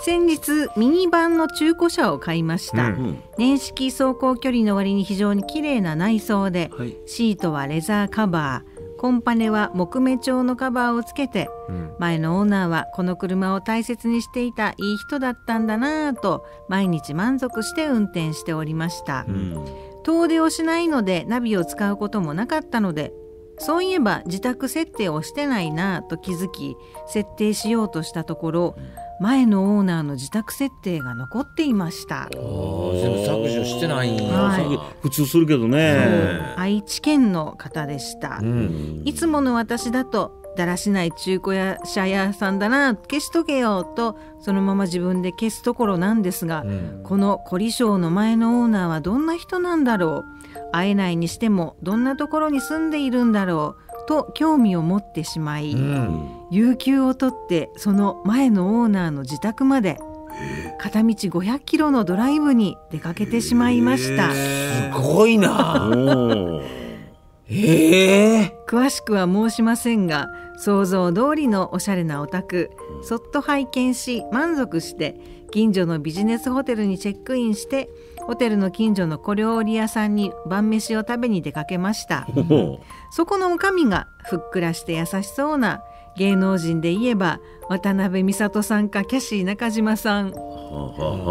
先日ミニバンの中古車を買いました、うん、年式走行距離の割に非常に綺麗な内装で、はい、シートはレザーカバーコンパネは木目調のカバーをつけて、うん、前のオーナーはこの車を大切にしていたいい人だったんだなぁと毎日満足して運転しておりました、うん、遠出をしないのでナビを使うこともなかったのでそういえば自宅設定をしてないなぁと気づき設定しようとしたところ、うん前のオーナーの自宅設定が残っていました全部削除してない、はい、普通するけどね愛知県の方でした、うん、いつもの私だとだらしない中古屋車屋さんだな消しとけよとそのまま自分で消すところなんですが、うん、この凝り性の前のオーナーはどんな人なんだろう会えないにしてもどんなところに住んでいるんだろうと興味を持ってしまい、うん、有給を取ってその前のオーナーの自宅まで片道500キロのドライブに出かけてしまいました。すごいな。えー、詳しくは申しませんが想像通りのおしゃれなお宅そっと拝見し満足して近所のビジネスホテルにチェックインしてホテルの近所の小料理屋さんに晩飯を食べに出かけました そこの女将がふっくらして優しそうな芸能人で言えば渡辺美里さんかキャシー中島さん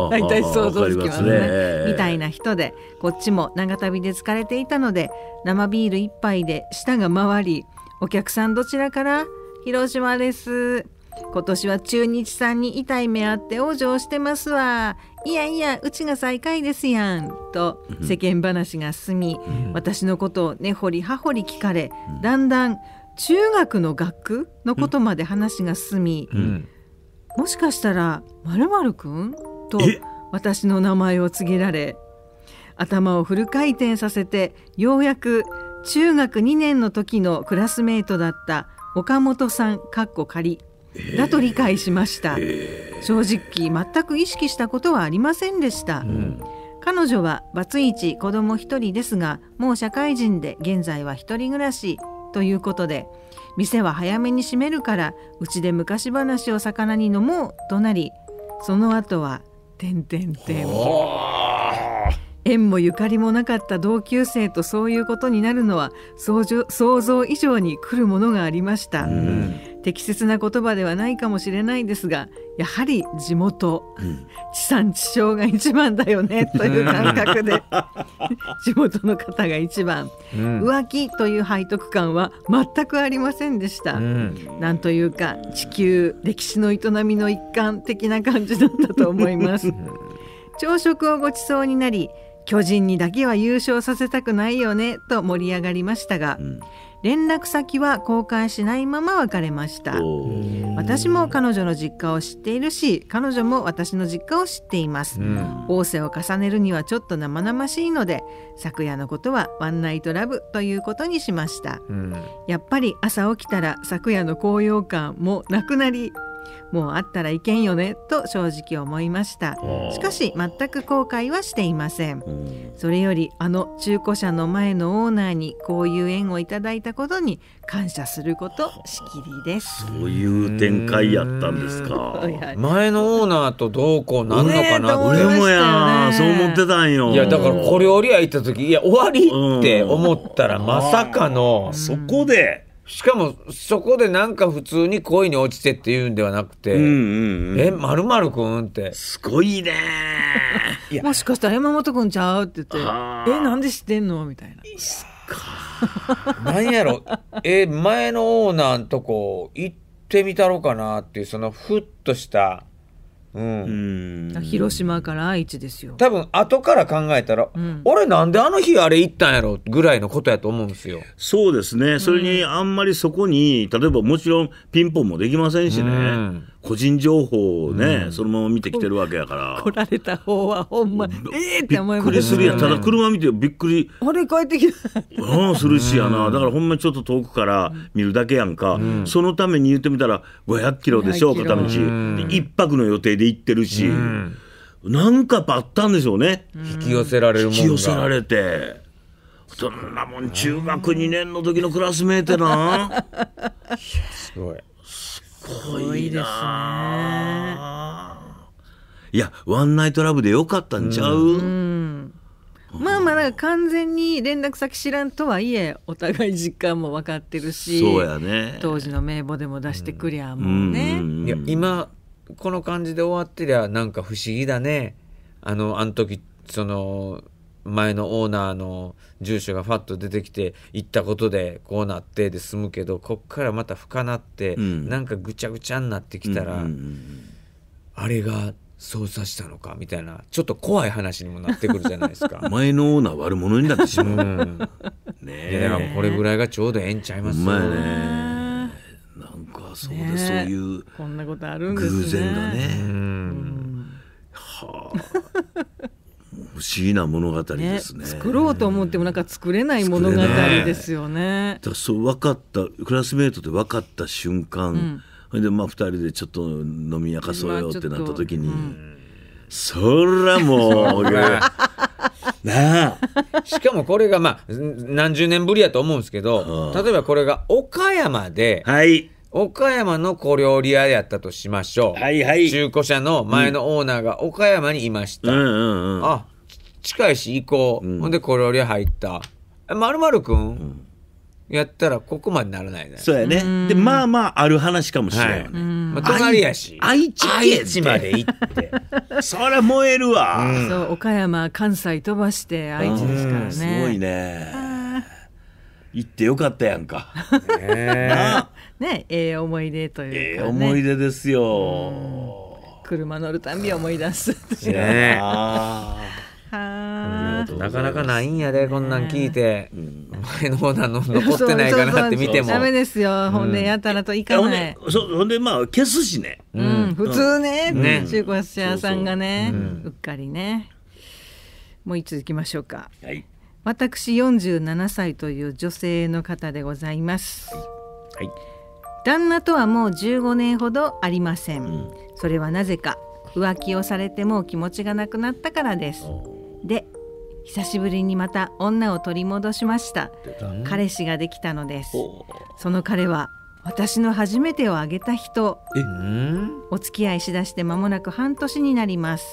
大体想像つきますねみたいな人でこっちも長旅で疲れていたので生ビール一杯で舌が回りお客さんどちらから広島です今年は中日さんに痛い目あって往生してますわいやいやうちが最下位ですやん」と世間話が進み、うん、私のことを根、掘り葉掘り聞かれ、うん、だんだん中学の学区のことまで話が進み、うん、もしかしたら「まるくん?」と私の名前を告げられ頭をフル回転させてようやく中学2年の時のクラスメートだった岡本さんかっこ仮だと理解しました、えー、正直全く意識したことはありませんでした、うん、彼女はバツイチ子供一人ですがもう社会人で現在は一人暮らしということで店は早めに閉めるからうちで昔話を魚に飲もうとなりその後は点点点縁もゆかりもなかった同級生とそういうことになるのは想像以上に来るものがありました、うん適切な言葉ではないかもしれないですがやはり地元、うん、地産地消が一番だよね という感覚で 地元の方が一番、うん、浮気という背徳感は全くありませんでした、うん、なんというか地球歴史の営みの一環的な感じだったと思います朝食をご馳走になり巨人にだけは優勝させたくないよねと盛り上がりましたが、うん連絡先は公開しないまま別れました私も彼女の実家を知っているし彼女も私の実家を知っています、うん、を重ねるにはちょっと生々しいので昨夜のことはワンナイトラブということにしました、うん、やっぱり朝起きたら昨夜の高揚感もなくなりもうあったらいけんよねと正直思いましたしかし全く後悔はしていません、それよりあの中古車の前のオーナーにこういう縁をいただいたことに感謝することしきりですそういう展開やったんですか前のオーナーとどうこうなんのかな、俺もやそう思ってたんよいやだからこれ折り合いった時いや終わりって思ったらまさかの、そこでしかもそこでなんか普通に恋に落ちてっていうんではなくて「うんうんうん、えまるまるくん?」ってすごいね もしかしたら山本くんちゃうって言って「えなんで知ってんの?」みたいな。何 やろえ前のオーナーのとこ行ってみたろうかなっていうそのふっとしたうん、広島から愛知ですよ多分後から考えたら、うん、俺なんであの日あれ行ったんやろぐらいのことやと思うんですよそうですねそれにあんまりそこに例えばもちろんピンポンもできませんしね、個人情報をね、うん、そのまま見てきてるわけやから 来られた方はほんまええー、って思いますびっくりするやんただ車見てびっくりあれ帰ってきたああするしやな、だからほんまちょっと遠くから見るだけやんか、うん、そのために言ってみたら500キロでしょう片道、うん、1泊の予定で行ってるし、うん、なんかやっあったんでしょうね、引き寄せられるもん引き寄せられてそんなもん中学2年の時のクラスメートな すごいぽいですね。いや、ワンナイトラブでよかったんちゃう、うん、まあまあなんか完全に連絡先知らんとはいえお互い実感も分かってるしそうや、ね、当時の名簿でも出してくりゃもうね、うんうん、いや今この感じで終わってりゃなんか不思議だねあのあの時その前のオーナーの住所がファッと出てきて行ったことでこうなってで済むけどこっからまた深なって、なんかぐちゃぐちゃになってきたら、あれが操作したのかみたいなちょっと怖い話にもなってくるじゃないですか 前のオーナー悪者になってしまう、うん、ねいやだからこれぐらいがちょうどええんちゃいますよねなんかそうで、そういう偶然がね議な物語ですね、ね、作ろうと思ってもなんか作れない物語ですよね。だそう分かったクラスメートで分かった瞬間、うん、でまあ2人でちょっと飲み明かそうよってなった時に、うん、そらもうなあしかもこれがまあ何十年ぶりやと思うんですけど、例えばこれが岡山で。はい岡山の小料理屋やったとしましょう、はいはい、中古車の前のオーナーが岡山にいました、うんうんうん、あ近いし行こう、うん、ほんで小料理入ったまるまるくん、やったらここまでならないねそうやねでまあまあある話かもしれないね、はい、まあ、隣やし愛知愛知まで行って そりゃ燃えるわ、うん、そう岡山関西飛ばして愛知ですからねすごいね行ってよかったやんか。ねえ、ねええー、思い出というか、ね、えー、思い出ですよ。車乗るたんび思い出す。ねなかなかないんやで、こんなん聞いて、前の方なの残ってないかなって見ても。ダメですよ、ほんでやたらといかない。ほんでまあ消すしね。普通ね、中古車さんがね、うっかりね。もう一度いきましょうか。私、四私47歳という女性の方でございます。はい。旦那とはもう15年ほどありません。それはなぜか浮気をされても気持ちがなくなったからです。で久しぶりにまた女を取り戻しました、ね、彼氏ができたのですその彼は私の初めてをあげた人お付き合いしだして間もなく半年になります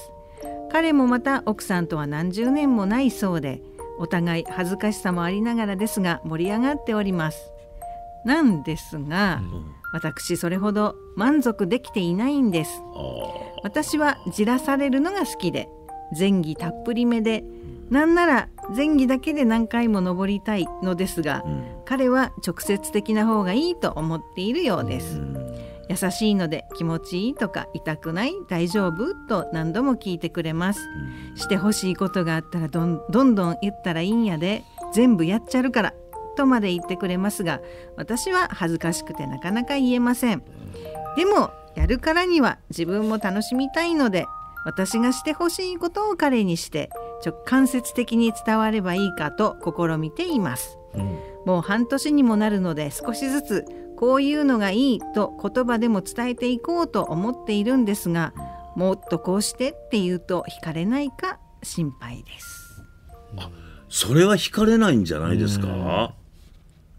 彼もまた奥さんとは何十年もないそうでお互い恥ずかしさもありながらですが盛り上がっておりますなんですが、うん、私それほど満足できていないんです私はじらされるのが好きで前儀たっぷりめでなんなら前儀だけで何回も登りたいのですが、うん、彼は直接的な方がいいと思っているようです、うん、優しいので気持ちいいとか痛くない大丈夫と何度も聞いてくれます、うん、してほしいことがあったらどんどんどん言ったらいいんやで全部やっちゃるからとまで言ってくれますが私は恥ずかしくてなかなか言えませんでもやるからには自分も楽しみたいので私がしてほしいことを彼にして直間接的に伝わればいいかと試みています、うん、もう半年にもなるので少しずつこういうのがいいと言葉でも伝えていこうと思っているんですがもっとこうしてって言うと惹かれないか心配ですあそれは惹かれないんじゃないですか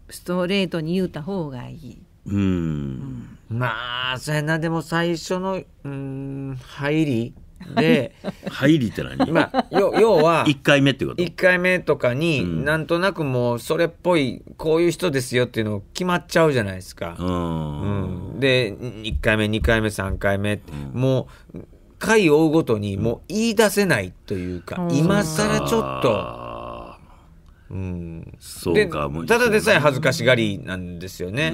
ストレートに言った方がいいうん、まあそれなでも最初のうん入りで入りって何まあ、要要は1回目ってこと1回目とかに、なんとなくもうそれっぽいこういう人ですよっていうの決まっちゃうじゃないですか、うんうんで1回目2回目3回目、もう回を追うごとにもう言い出せないというか、今更ちょっと。うん、そうかもただでさえ恥ずかしがりなんですよね、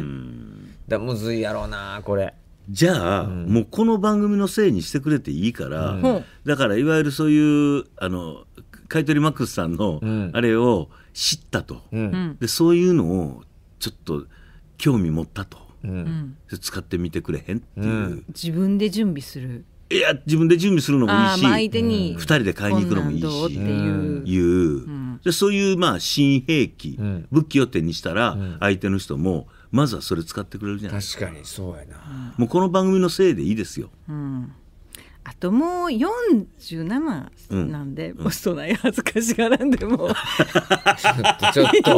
だむずいやろうなこれじゃあ、うん、もうこの番組のせいにしてくれていいから、うん、だからいわゆるそういうあの買取マックスさんのあれを知ったと、うん、でそういうのをちょっと興味持ったと、使ってみてくれへんっていう、自分で準備するいや自分で準備するのもいいし相手に2人で買いに行くのもいいしいうでそういうまあ新兵器、武器を手にしたら相手の人も「まずはそれ使ってくれるじゃないですか確かにそうやなもうこの番組のせいでいいですよ、うん、あともう47なんで、うん、ボストナイ恥ずかしがらんでもちょっとちょっと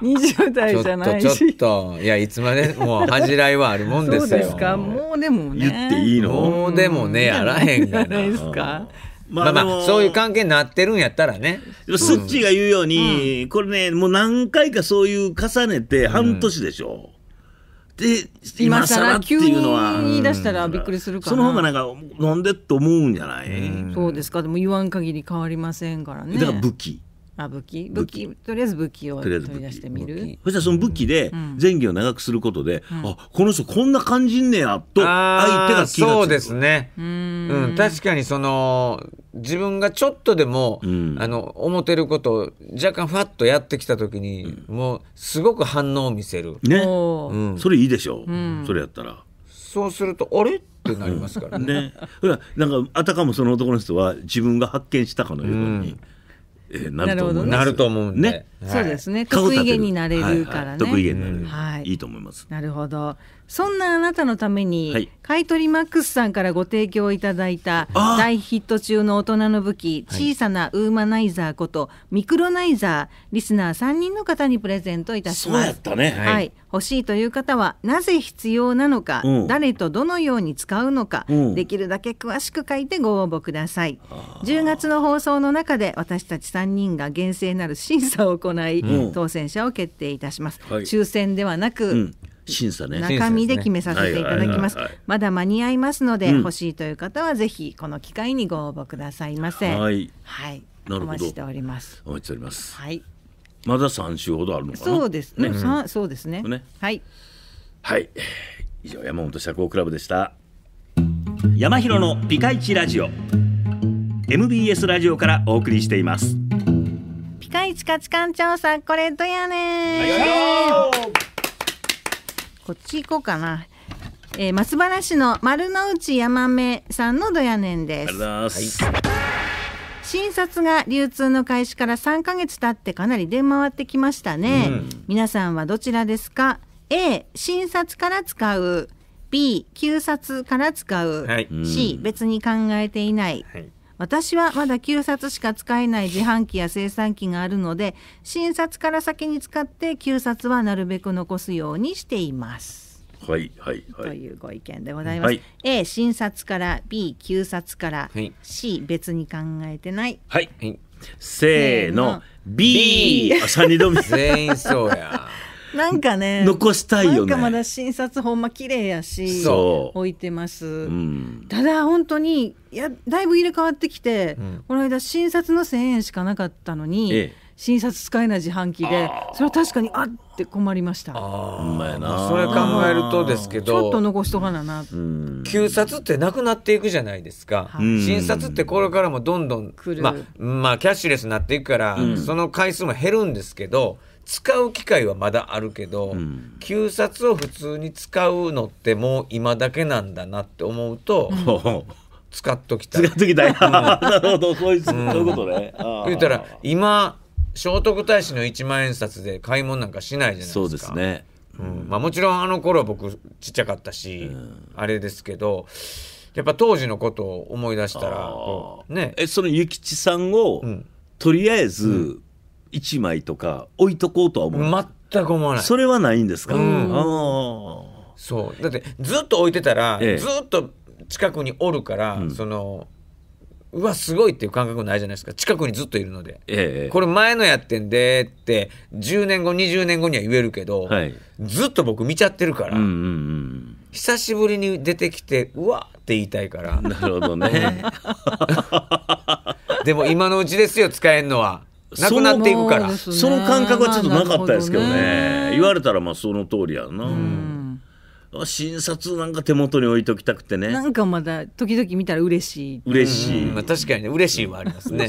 20代じゃないしちょっといやいつまでもう恥じらいはあるもんですよそうですかもうでもね言っていいのもうでもねやらへんがな、うん、ないですかまあ、まあまあ、そういう関係になってるんやったらね。でスッチーが言うように、うん、これね、もう何回かそういう重ねて半年でしょ。うん、で、今更っていうのは。言い出したらびっくりするから。その方がなんか、なんでと思うんじゃない、そうですか。でも言わん限り変わりませんからね。だから武器。あ武器武器とりあえず武器を取り出してみるそしたらその武器で前戯を長くすることで、うん、あこの人こんな感じんねやと相手が気がそうですねうん確かにその自分がちょっとでも、うん、あの思ってることを若干ふわっとやってきた時に、うん、もうすごく反応を見せるね、うん、それいいでしょ、ううん、それやったらそうするとあれってなりますからねねなんかあたかもその男の人は自分が発見したかのように、なると思なると思うんね。そうですね。得意げになれるからね。得意げになる。はい、いいと思います。なるほど。そんなあなたのために、はい、買取マックスさんからご提供いただいた大ヒット中の大人の武器小さなウーマナイザーことミクロナイザーリスナー3人の方にプレゼントいたします。ね、はい、はい、欲しいという方はなぜ必要なのか、うん、誰とどのように使うのか、うん、できるだけ詳しく書いてご応募ください。10月の放送の中で私たち3人が厳正なる審査を行い、うん、当選者を決定いたします。はい、抽選ではなく、審査ね中身で決めさせていただきますまだ間に合いますので、欲しいという方はぜひこの機会にご応募くださいませはい、はい、お待ちしておりますお待ちしておりますはいまだ三週ほどあるのかなそうですね、うそうですねはいはい以上山本社交クラブでした山広のピカイチラジオ MBS ラジオからお送りしていますピカイチ価値観調査これどやねこっち行こうかな。えー、松原市の丸の内やまめさんのどやねんです。診察が流通の開始から3ヶ月経ってかなり出回ってきましたね、うん、皆さんはどちらですか A 診察から使う B 旧札から使う、はい、C 別に考えていない、はい私はまだ9冊しか使えない自販機や生産機があるので新冊から先に使って9冊はなるべく残すようにしています。はいはいはい、というご意見でございます。はい、A 新冊から B 旧冊から、はい、C 別に考えてない。はい、せーの B あ三人同士全員そうや。なんかね残したいよねなんかまだ診察ほんま綺麗やし置いてます、うん、ただ本当にいやだいぶ入れ替わってきて、うん、この間診察の1,000円しかなかったのに、ええ、診察使えない自販機でそれは確かにあって困りましたああ、まそれ考えるとですけどちょっと残しとかなな休札ってなくなっていくじゃないですか、診察ってこれからもどんどんまあ、まあ、キャッシュレスになっていくから、うん、その回数も減るんですけど使う機会はまだあるけど、うん、旧札を普通に使うのってもう今だけなんだなって思うと、うん、使っときたい。使っときたい。なるほどそういう,、ことね。言ったら今聖徳太子の一万円札で買い物なんかしないじゃないですか。そうですね。うんまあ、もちろんあの頃は僕ちっちゃかったし、あれですけどやっぱ当時のことを思い出したらねえその諭吉さんを、とりあえず、1枚とか置いとこうとは思う全く思わないそれはないんですか、うん、そうだってずっと置いてたら、ええ、ずっと近くにおるから、うん、そのうわすごいっていう感覚ないじゃないですか近くにずっといるので、ええ、これ前のやってんでって10年後20年後には言えるけど、はい、ずっと僕見ちゃってるから、うんうんうん、久しぶりに出てきてうわって言いたいからなるほどね でも今のうちですよ使えんのはなくなっていくからそ,、の感覚はちょっとなかったですけどね言われたらまあその通りやな、診察なんか手元に置いときたくてねなんかまだ時々見たら嬉しい嬉しい、まあ、確かにね嬉しいはありますね、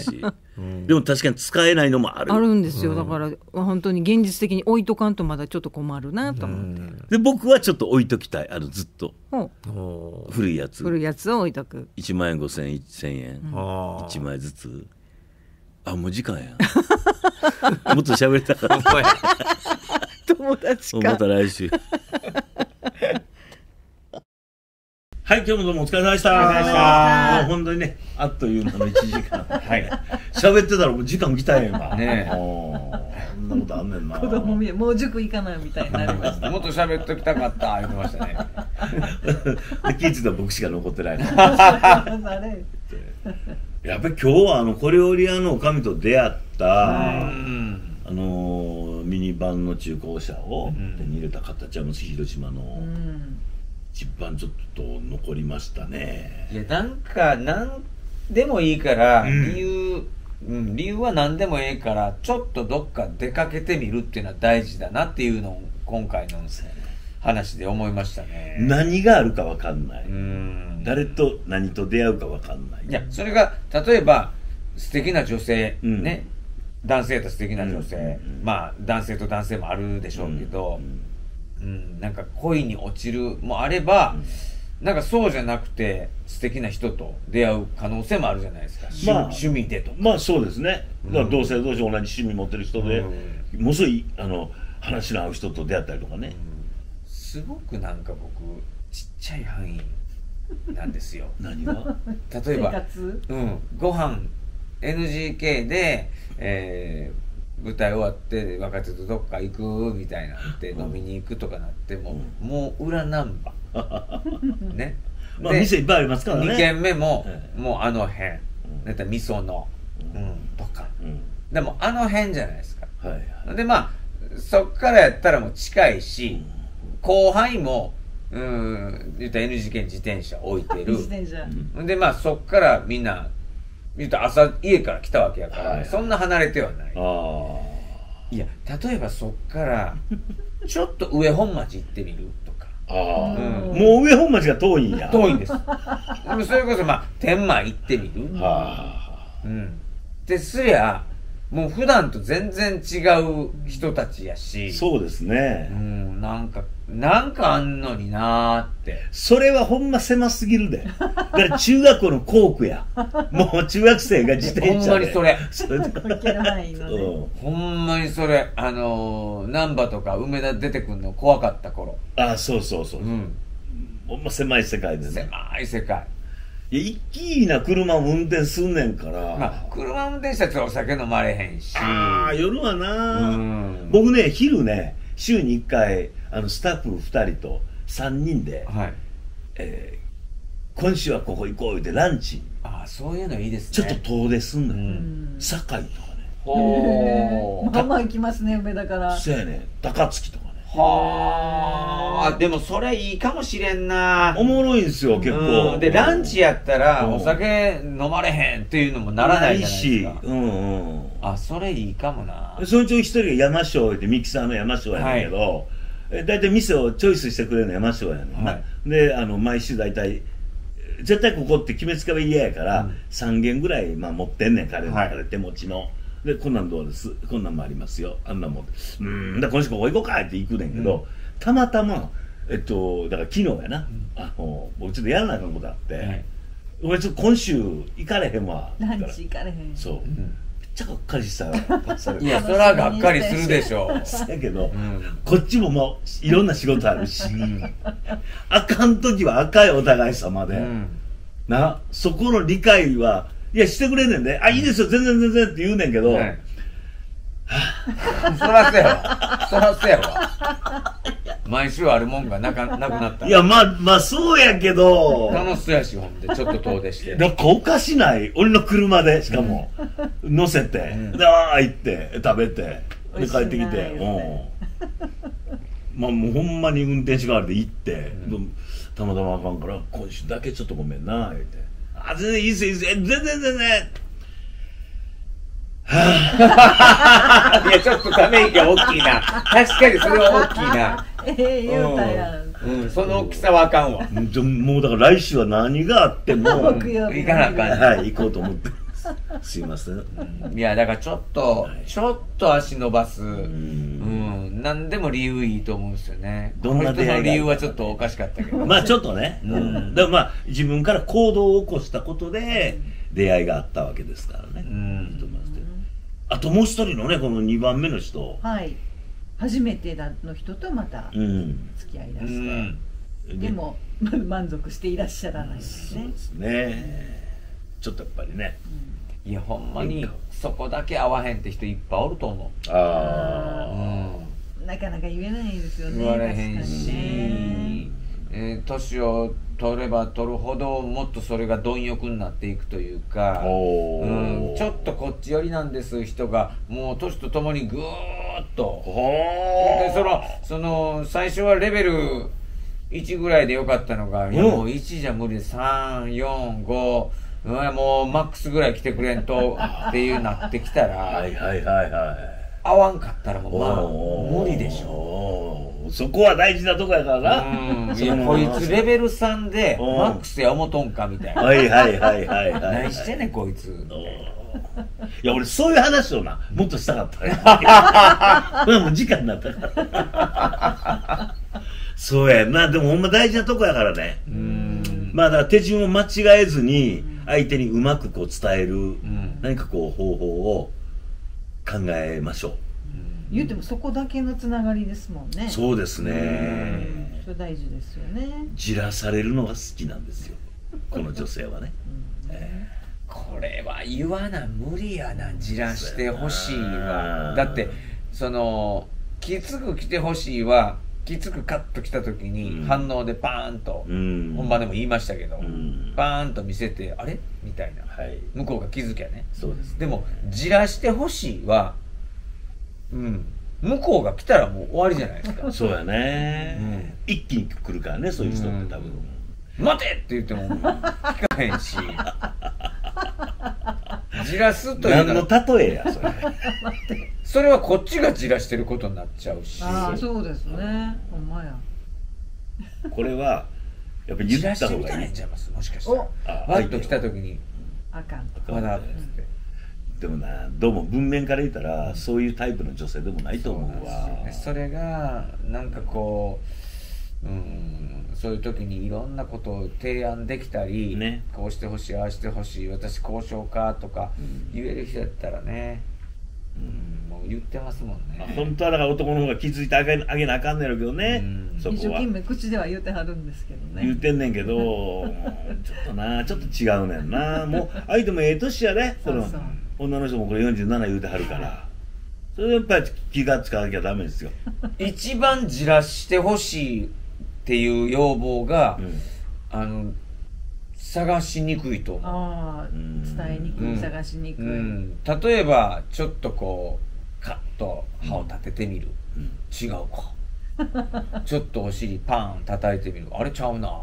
でも確かに使えないのもあるあるんですよだから本当に現実的に置いとかんとまだちょっと困るなと思って、で僕はちょっと置いときたいあのずっと古いやつ古いやつを置いとく1万円5千円1千円1枚ずつあもう時間や もっと喋りたかった 友達また来週はい今日もどうもお疲れ様でしたもう本当にねあっという間の1時間はい喋ってたらもう時間来たやん今ねそんなことあんねんな子供見もう塾行かないみたいになりましたもっと喋っときたかった言ってましたね でキッズの牧師が残ってないのやっぱり今日はあの小料理屋の女将と出会った、はい、あのミニバンの中古車を手に入れた形はもし広島の一番ちょっと残りましたね、いやなんかなんでもいいから理由、うん、うん、理由は何でもええからちょっとどっか出かけてみるっていうのは大事だなっていうのを今回のですね話で思いましたね何があるか分かんない誰と何と出会うか分かんないいやそれが例えば素敵な女性、うん、ね男性と素敵な女性、うんうんうん、まあ男性と男性もあるでしょうけど、うん、うんうん、なんか恋に落ちるもあれば、うん、なんかそうじゃなくて素敵な人と出会う可能性もあるじゃないですか、まあ、趣味でとまあそうですね、うん、同性同士同じ趣味持ってる人で、ものすごいあの話の合う人と出会ったりとかね、すごくなんか僕ちっちゃい範囲なんですよ 何が例えば、うん、ご飯 NGK で、えー、舞台終わって若手とどっか行くみたいなって飲みに行くとかなっても、うん、もう裏ナンバーねまあ店いっぱいありますからね2軒目も、もうあの辺、うん、だ味噌の、うん、とか、うん、でもあの辺じゃないですか、はいはい、でまあそっからやったらもう近いし、うん後輩もうん言った N 事件自転車置いてる自転車でまあそっからみんな言う朝家から来たわけやから、はい、そんな離れてはないいや例えばそっからちょっと上本町行ってみるとかああ、うん、もう上本町が遠いんや遠いんです それこそまあ天満行ってみるああうんですりゃもう普段と全然違う人たちやし。そうですね。うん、なんか、なんかあんのになーって。それはほんま狭すぎるで。だから中学校の校区や。もう中学生が自転車で。ほんまにそれ。それないのね、ほんまにそれ。あのー、難波とか梅田出てくんの怖かった頃。ああ、そうそうそう。うん。ほんま狭い世界ですね。狭い世界。いや、一気な車運転すんねんから。まあ、車運転したらお酒飲まれへんし。ああ、夜はな、うん、僕ね、昼ね、週に1回、あの、スタッフ2人と3人で、はい、えー、今週はここ行こう言うてランチ。ああ、そういうのいいですね。ちょっと遠出すんのよ。堺とかね。ほまあまあ行きますね、梅田から。そうやね。高槻とか。はあでもそれいいかもしれんなおもろいんですよ結構、うん、でランチやったらお酒飲まれへんっていうのもならないしうんうんあそれいいかもなそのうち一人が山椒ってミキサーの山椒やねんけど、はい、大体店をチョイスしてくれるの山椒やねんはい、であの毎週大体絶対ここって決めつけは嫌やから、うん、3軒ぐらい、まあ、持ってんねん彼の、はい、手持ちの。で、こんなんどうですこんなんもありますよ。あんなんも。うん、だ今週ここ行こうかって行くねんけど、うん、たまたま、えっと、だから昨日やな、うん、あの、僕ちょっとやらないかんことあって、はい、俺ちょっと今週行かれへんわ。ランチ行かれへん。そう。うん、めっちゃがっかりしたいやそれはがっかりするでしょうそやけど、こっちももういろんな仕事あるし あかん時は赤いお互い様で、なそこの理解はいや、してくれんねんで、あ、いいですよ、全然全然って言うねんけど、はいそらせやわ。そらせやわ。毎週あるもんがなかなくなった。いや、まあ、まあ、そうやけど。楽しそうやし、ほんで、ちょっと遠出して。なんかおかしない俺の車で、しかも、うん、乗せて、うん、で、ああ、行って、食べて、で、帰ってきて、ね、うん。まあ、もうほんまに運転手があるで行って、うん、たまたまあかんから、今週だけちょっとごめんな、言って。あ、全然いいっす、いいっす。全然全然。はぁ。いや、ちょっとため息が大きいな。確かにそれは大きいな。ええ、言うたやん。うん、その大きさはあかんわ。もうだから来週は何があっても、行かなあかん。はい、行こうと思って。すいません、いやだからちょっと、はい、ちょっと足伸ばすうん何でも理由いいと思うんですよねどんな出会い理由はちょっとおかしかったけどまあちょっとね、うん、でもまあ自分から行動を起こしたことで出会いがあったわけですからね、うん、あともう一人のねこの2番目の人はい初めての人とまた付き合いだして、うんでも、満足していらっしゃらないですね。そうですね、ちょっとやっぱりね、うんいやほんまにそこだけ合わへんって人いっぱいおると思うああ、なかなか言えないですよね言われへんし年、えー、を取れば取るほどもっとそれが貪欲になっていくというか、うん、ちょっとこっち寄りなんです人がもう年とともにぐーっとでそのその最初はレベル1ぐらいでよかったのが、もう1じゃ無理で345うん、もうマックスぐらい来てくれんとっていうなってきたらはいはいはいはい合わんかったらもうまあ無理でしょそこは大事なとこやからな。いこいつレベル3で、マックスや思とんかみたいな。はいはいはいはい、はい。何してねこいつ。のいや、俺そういう話をな、もっとしたかったね。こ れもう時間になったから。そうやな、でもほんま大事なとこやからね。まあだから手順を間違えずに、相手にうまくこう伝える、何かこう方法を考えましょう、うん、言うてもそこだけのつながりですもんねそうですね、そ大事ですよねじらされるのが好きなんですよこの女性はね、うんえーこれは言わな無理やなじらしてほしいわだってそのきつく来てほしいはきつくカッときた時に反応でパーンと、本番でも言いましたけど、パーンと見せてあれみたいな、はい、向こうが気づきゃねそうです、でもじらしてほしいはうん向こうが来たらもう終わりじゃないですか そうやね、一気に来るからねそういう人って多分、待てって言っても聞かへんし じらすという何の例えやそれ待て それはこっちがじらしてることになっちゃうしああそうですねほんまやこれはやっぱり言った方がいいちゃいますもしかしたらワッと来た時にあかんまだでもなどうも文面から言ったらそういうタイプの女性でもないと思うわそ,、ね、それがなんかこううんそういう時にいろんなことを提案できたり、ね、こうしてほしいああしてほしい私交渉かとか言える人だったらねうん言ってますもんね、まあ、本当はだから男の方が気づいてあげあげなあかんねやろうけどね、そこは一生懸命口では言うてはるんですけどね言うてんねんけどちょっとなちょっと違うねんなもう相手もええ年やねその女の人もこれ47言うてはるからそれやっぱり気がつかなきゃダメですよ 一番じらしてほしいっていう要望が、うん、あの探しにくいとうああ伝えにくい、探しにくい、うん、例えばちょっとこうカッと歯を立ててみる、うん、違うかちょっとお尻パン叩いてみるあれちゃうな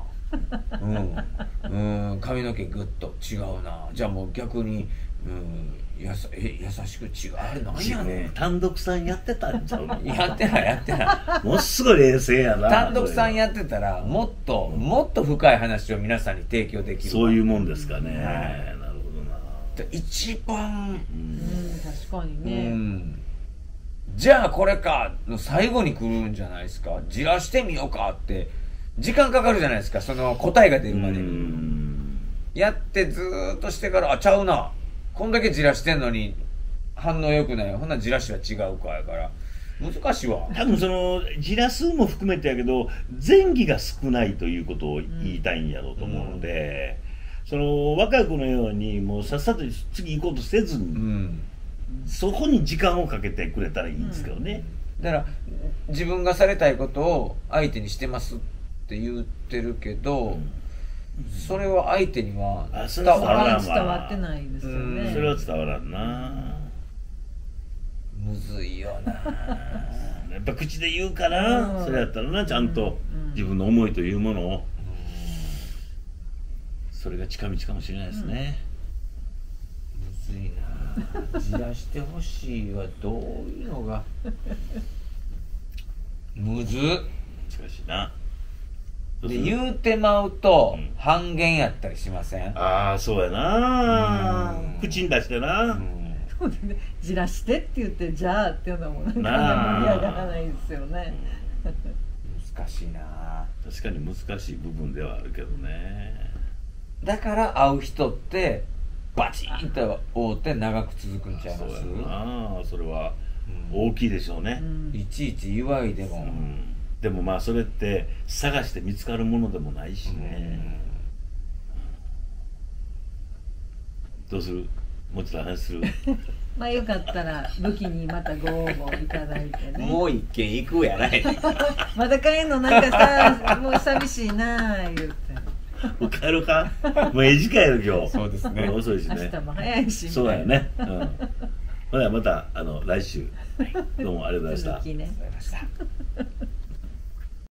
うんうん髪の毛グッと違うなじゃあもう逆にうんやさえ優しく違うあれなんやね単独さんやってたんちゃうやってないやってないものすごい冷静やな単独さんやってたらもっと、うん、もっと深い話を皆さんに提供できるそういうもんですかね、なるほどな一番、うん、うん、確かにね、うんじゃあこれか、の最後に来るんじゃないですか。じらしてみようかって、時間かかるじゃないですか、その答えが出るまでに。やってずーっとしてから、あ、ちゃうな。こんだけじらしてんのに、反応良くない。ほんなじらしは違うかやから。難しいわ多分そのじら数も含めてやけど前儀が少ないということを言いたいんやろうと思うので、うん、その若い子のようにもうさっさと次行こうとせずに、うんそこに時間をかけてくれたらいいんですけどね、うん、だから自分がされたいことを相手にしてますって言ってるけど、うん、それは相手には伝わらん伝わってないですよねそれは伝わらんなむずいよな やっぱ口で言うから、それやったらなちゃんと自分の思いというものを、それが近道かもしれないですね、むずいなじらしてほしいはどういうのがむず難しいなで言うてまうと半減やったりしません、ああそうやな口に出してな、そうですねじらしてって言ってじゃあっていうのもなんか盛り上がらないですよね、難しいな確かに難しい部分ではあるけどねだから会う人ってバチンと覆って長く続くんちゃいますああそれは大きいでしょうね、いちいち祝いでも、うん、でもまあそれって探して見つかるものでもないしね、うん、どうするもうちょっと話する まあよかったら武器にまたご応募いただいてねもう一軒行くやない まだ帰んのなんかさもう寂しいなあ言って。お帰ろうかもうえじかよ、今日そうですね遅いしね明日も早いしそうよねうん ほなまたあの来週どうもありがとうございましたありがとうございました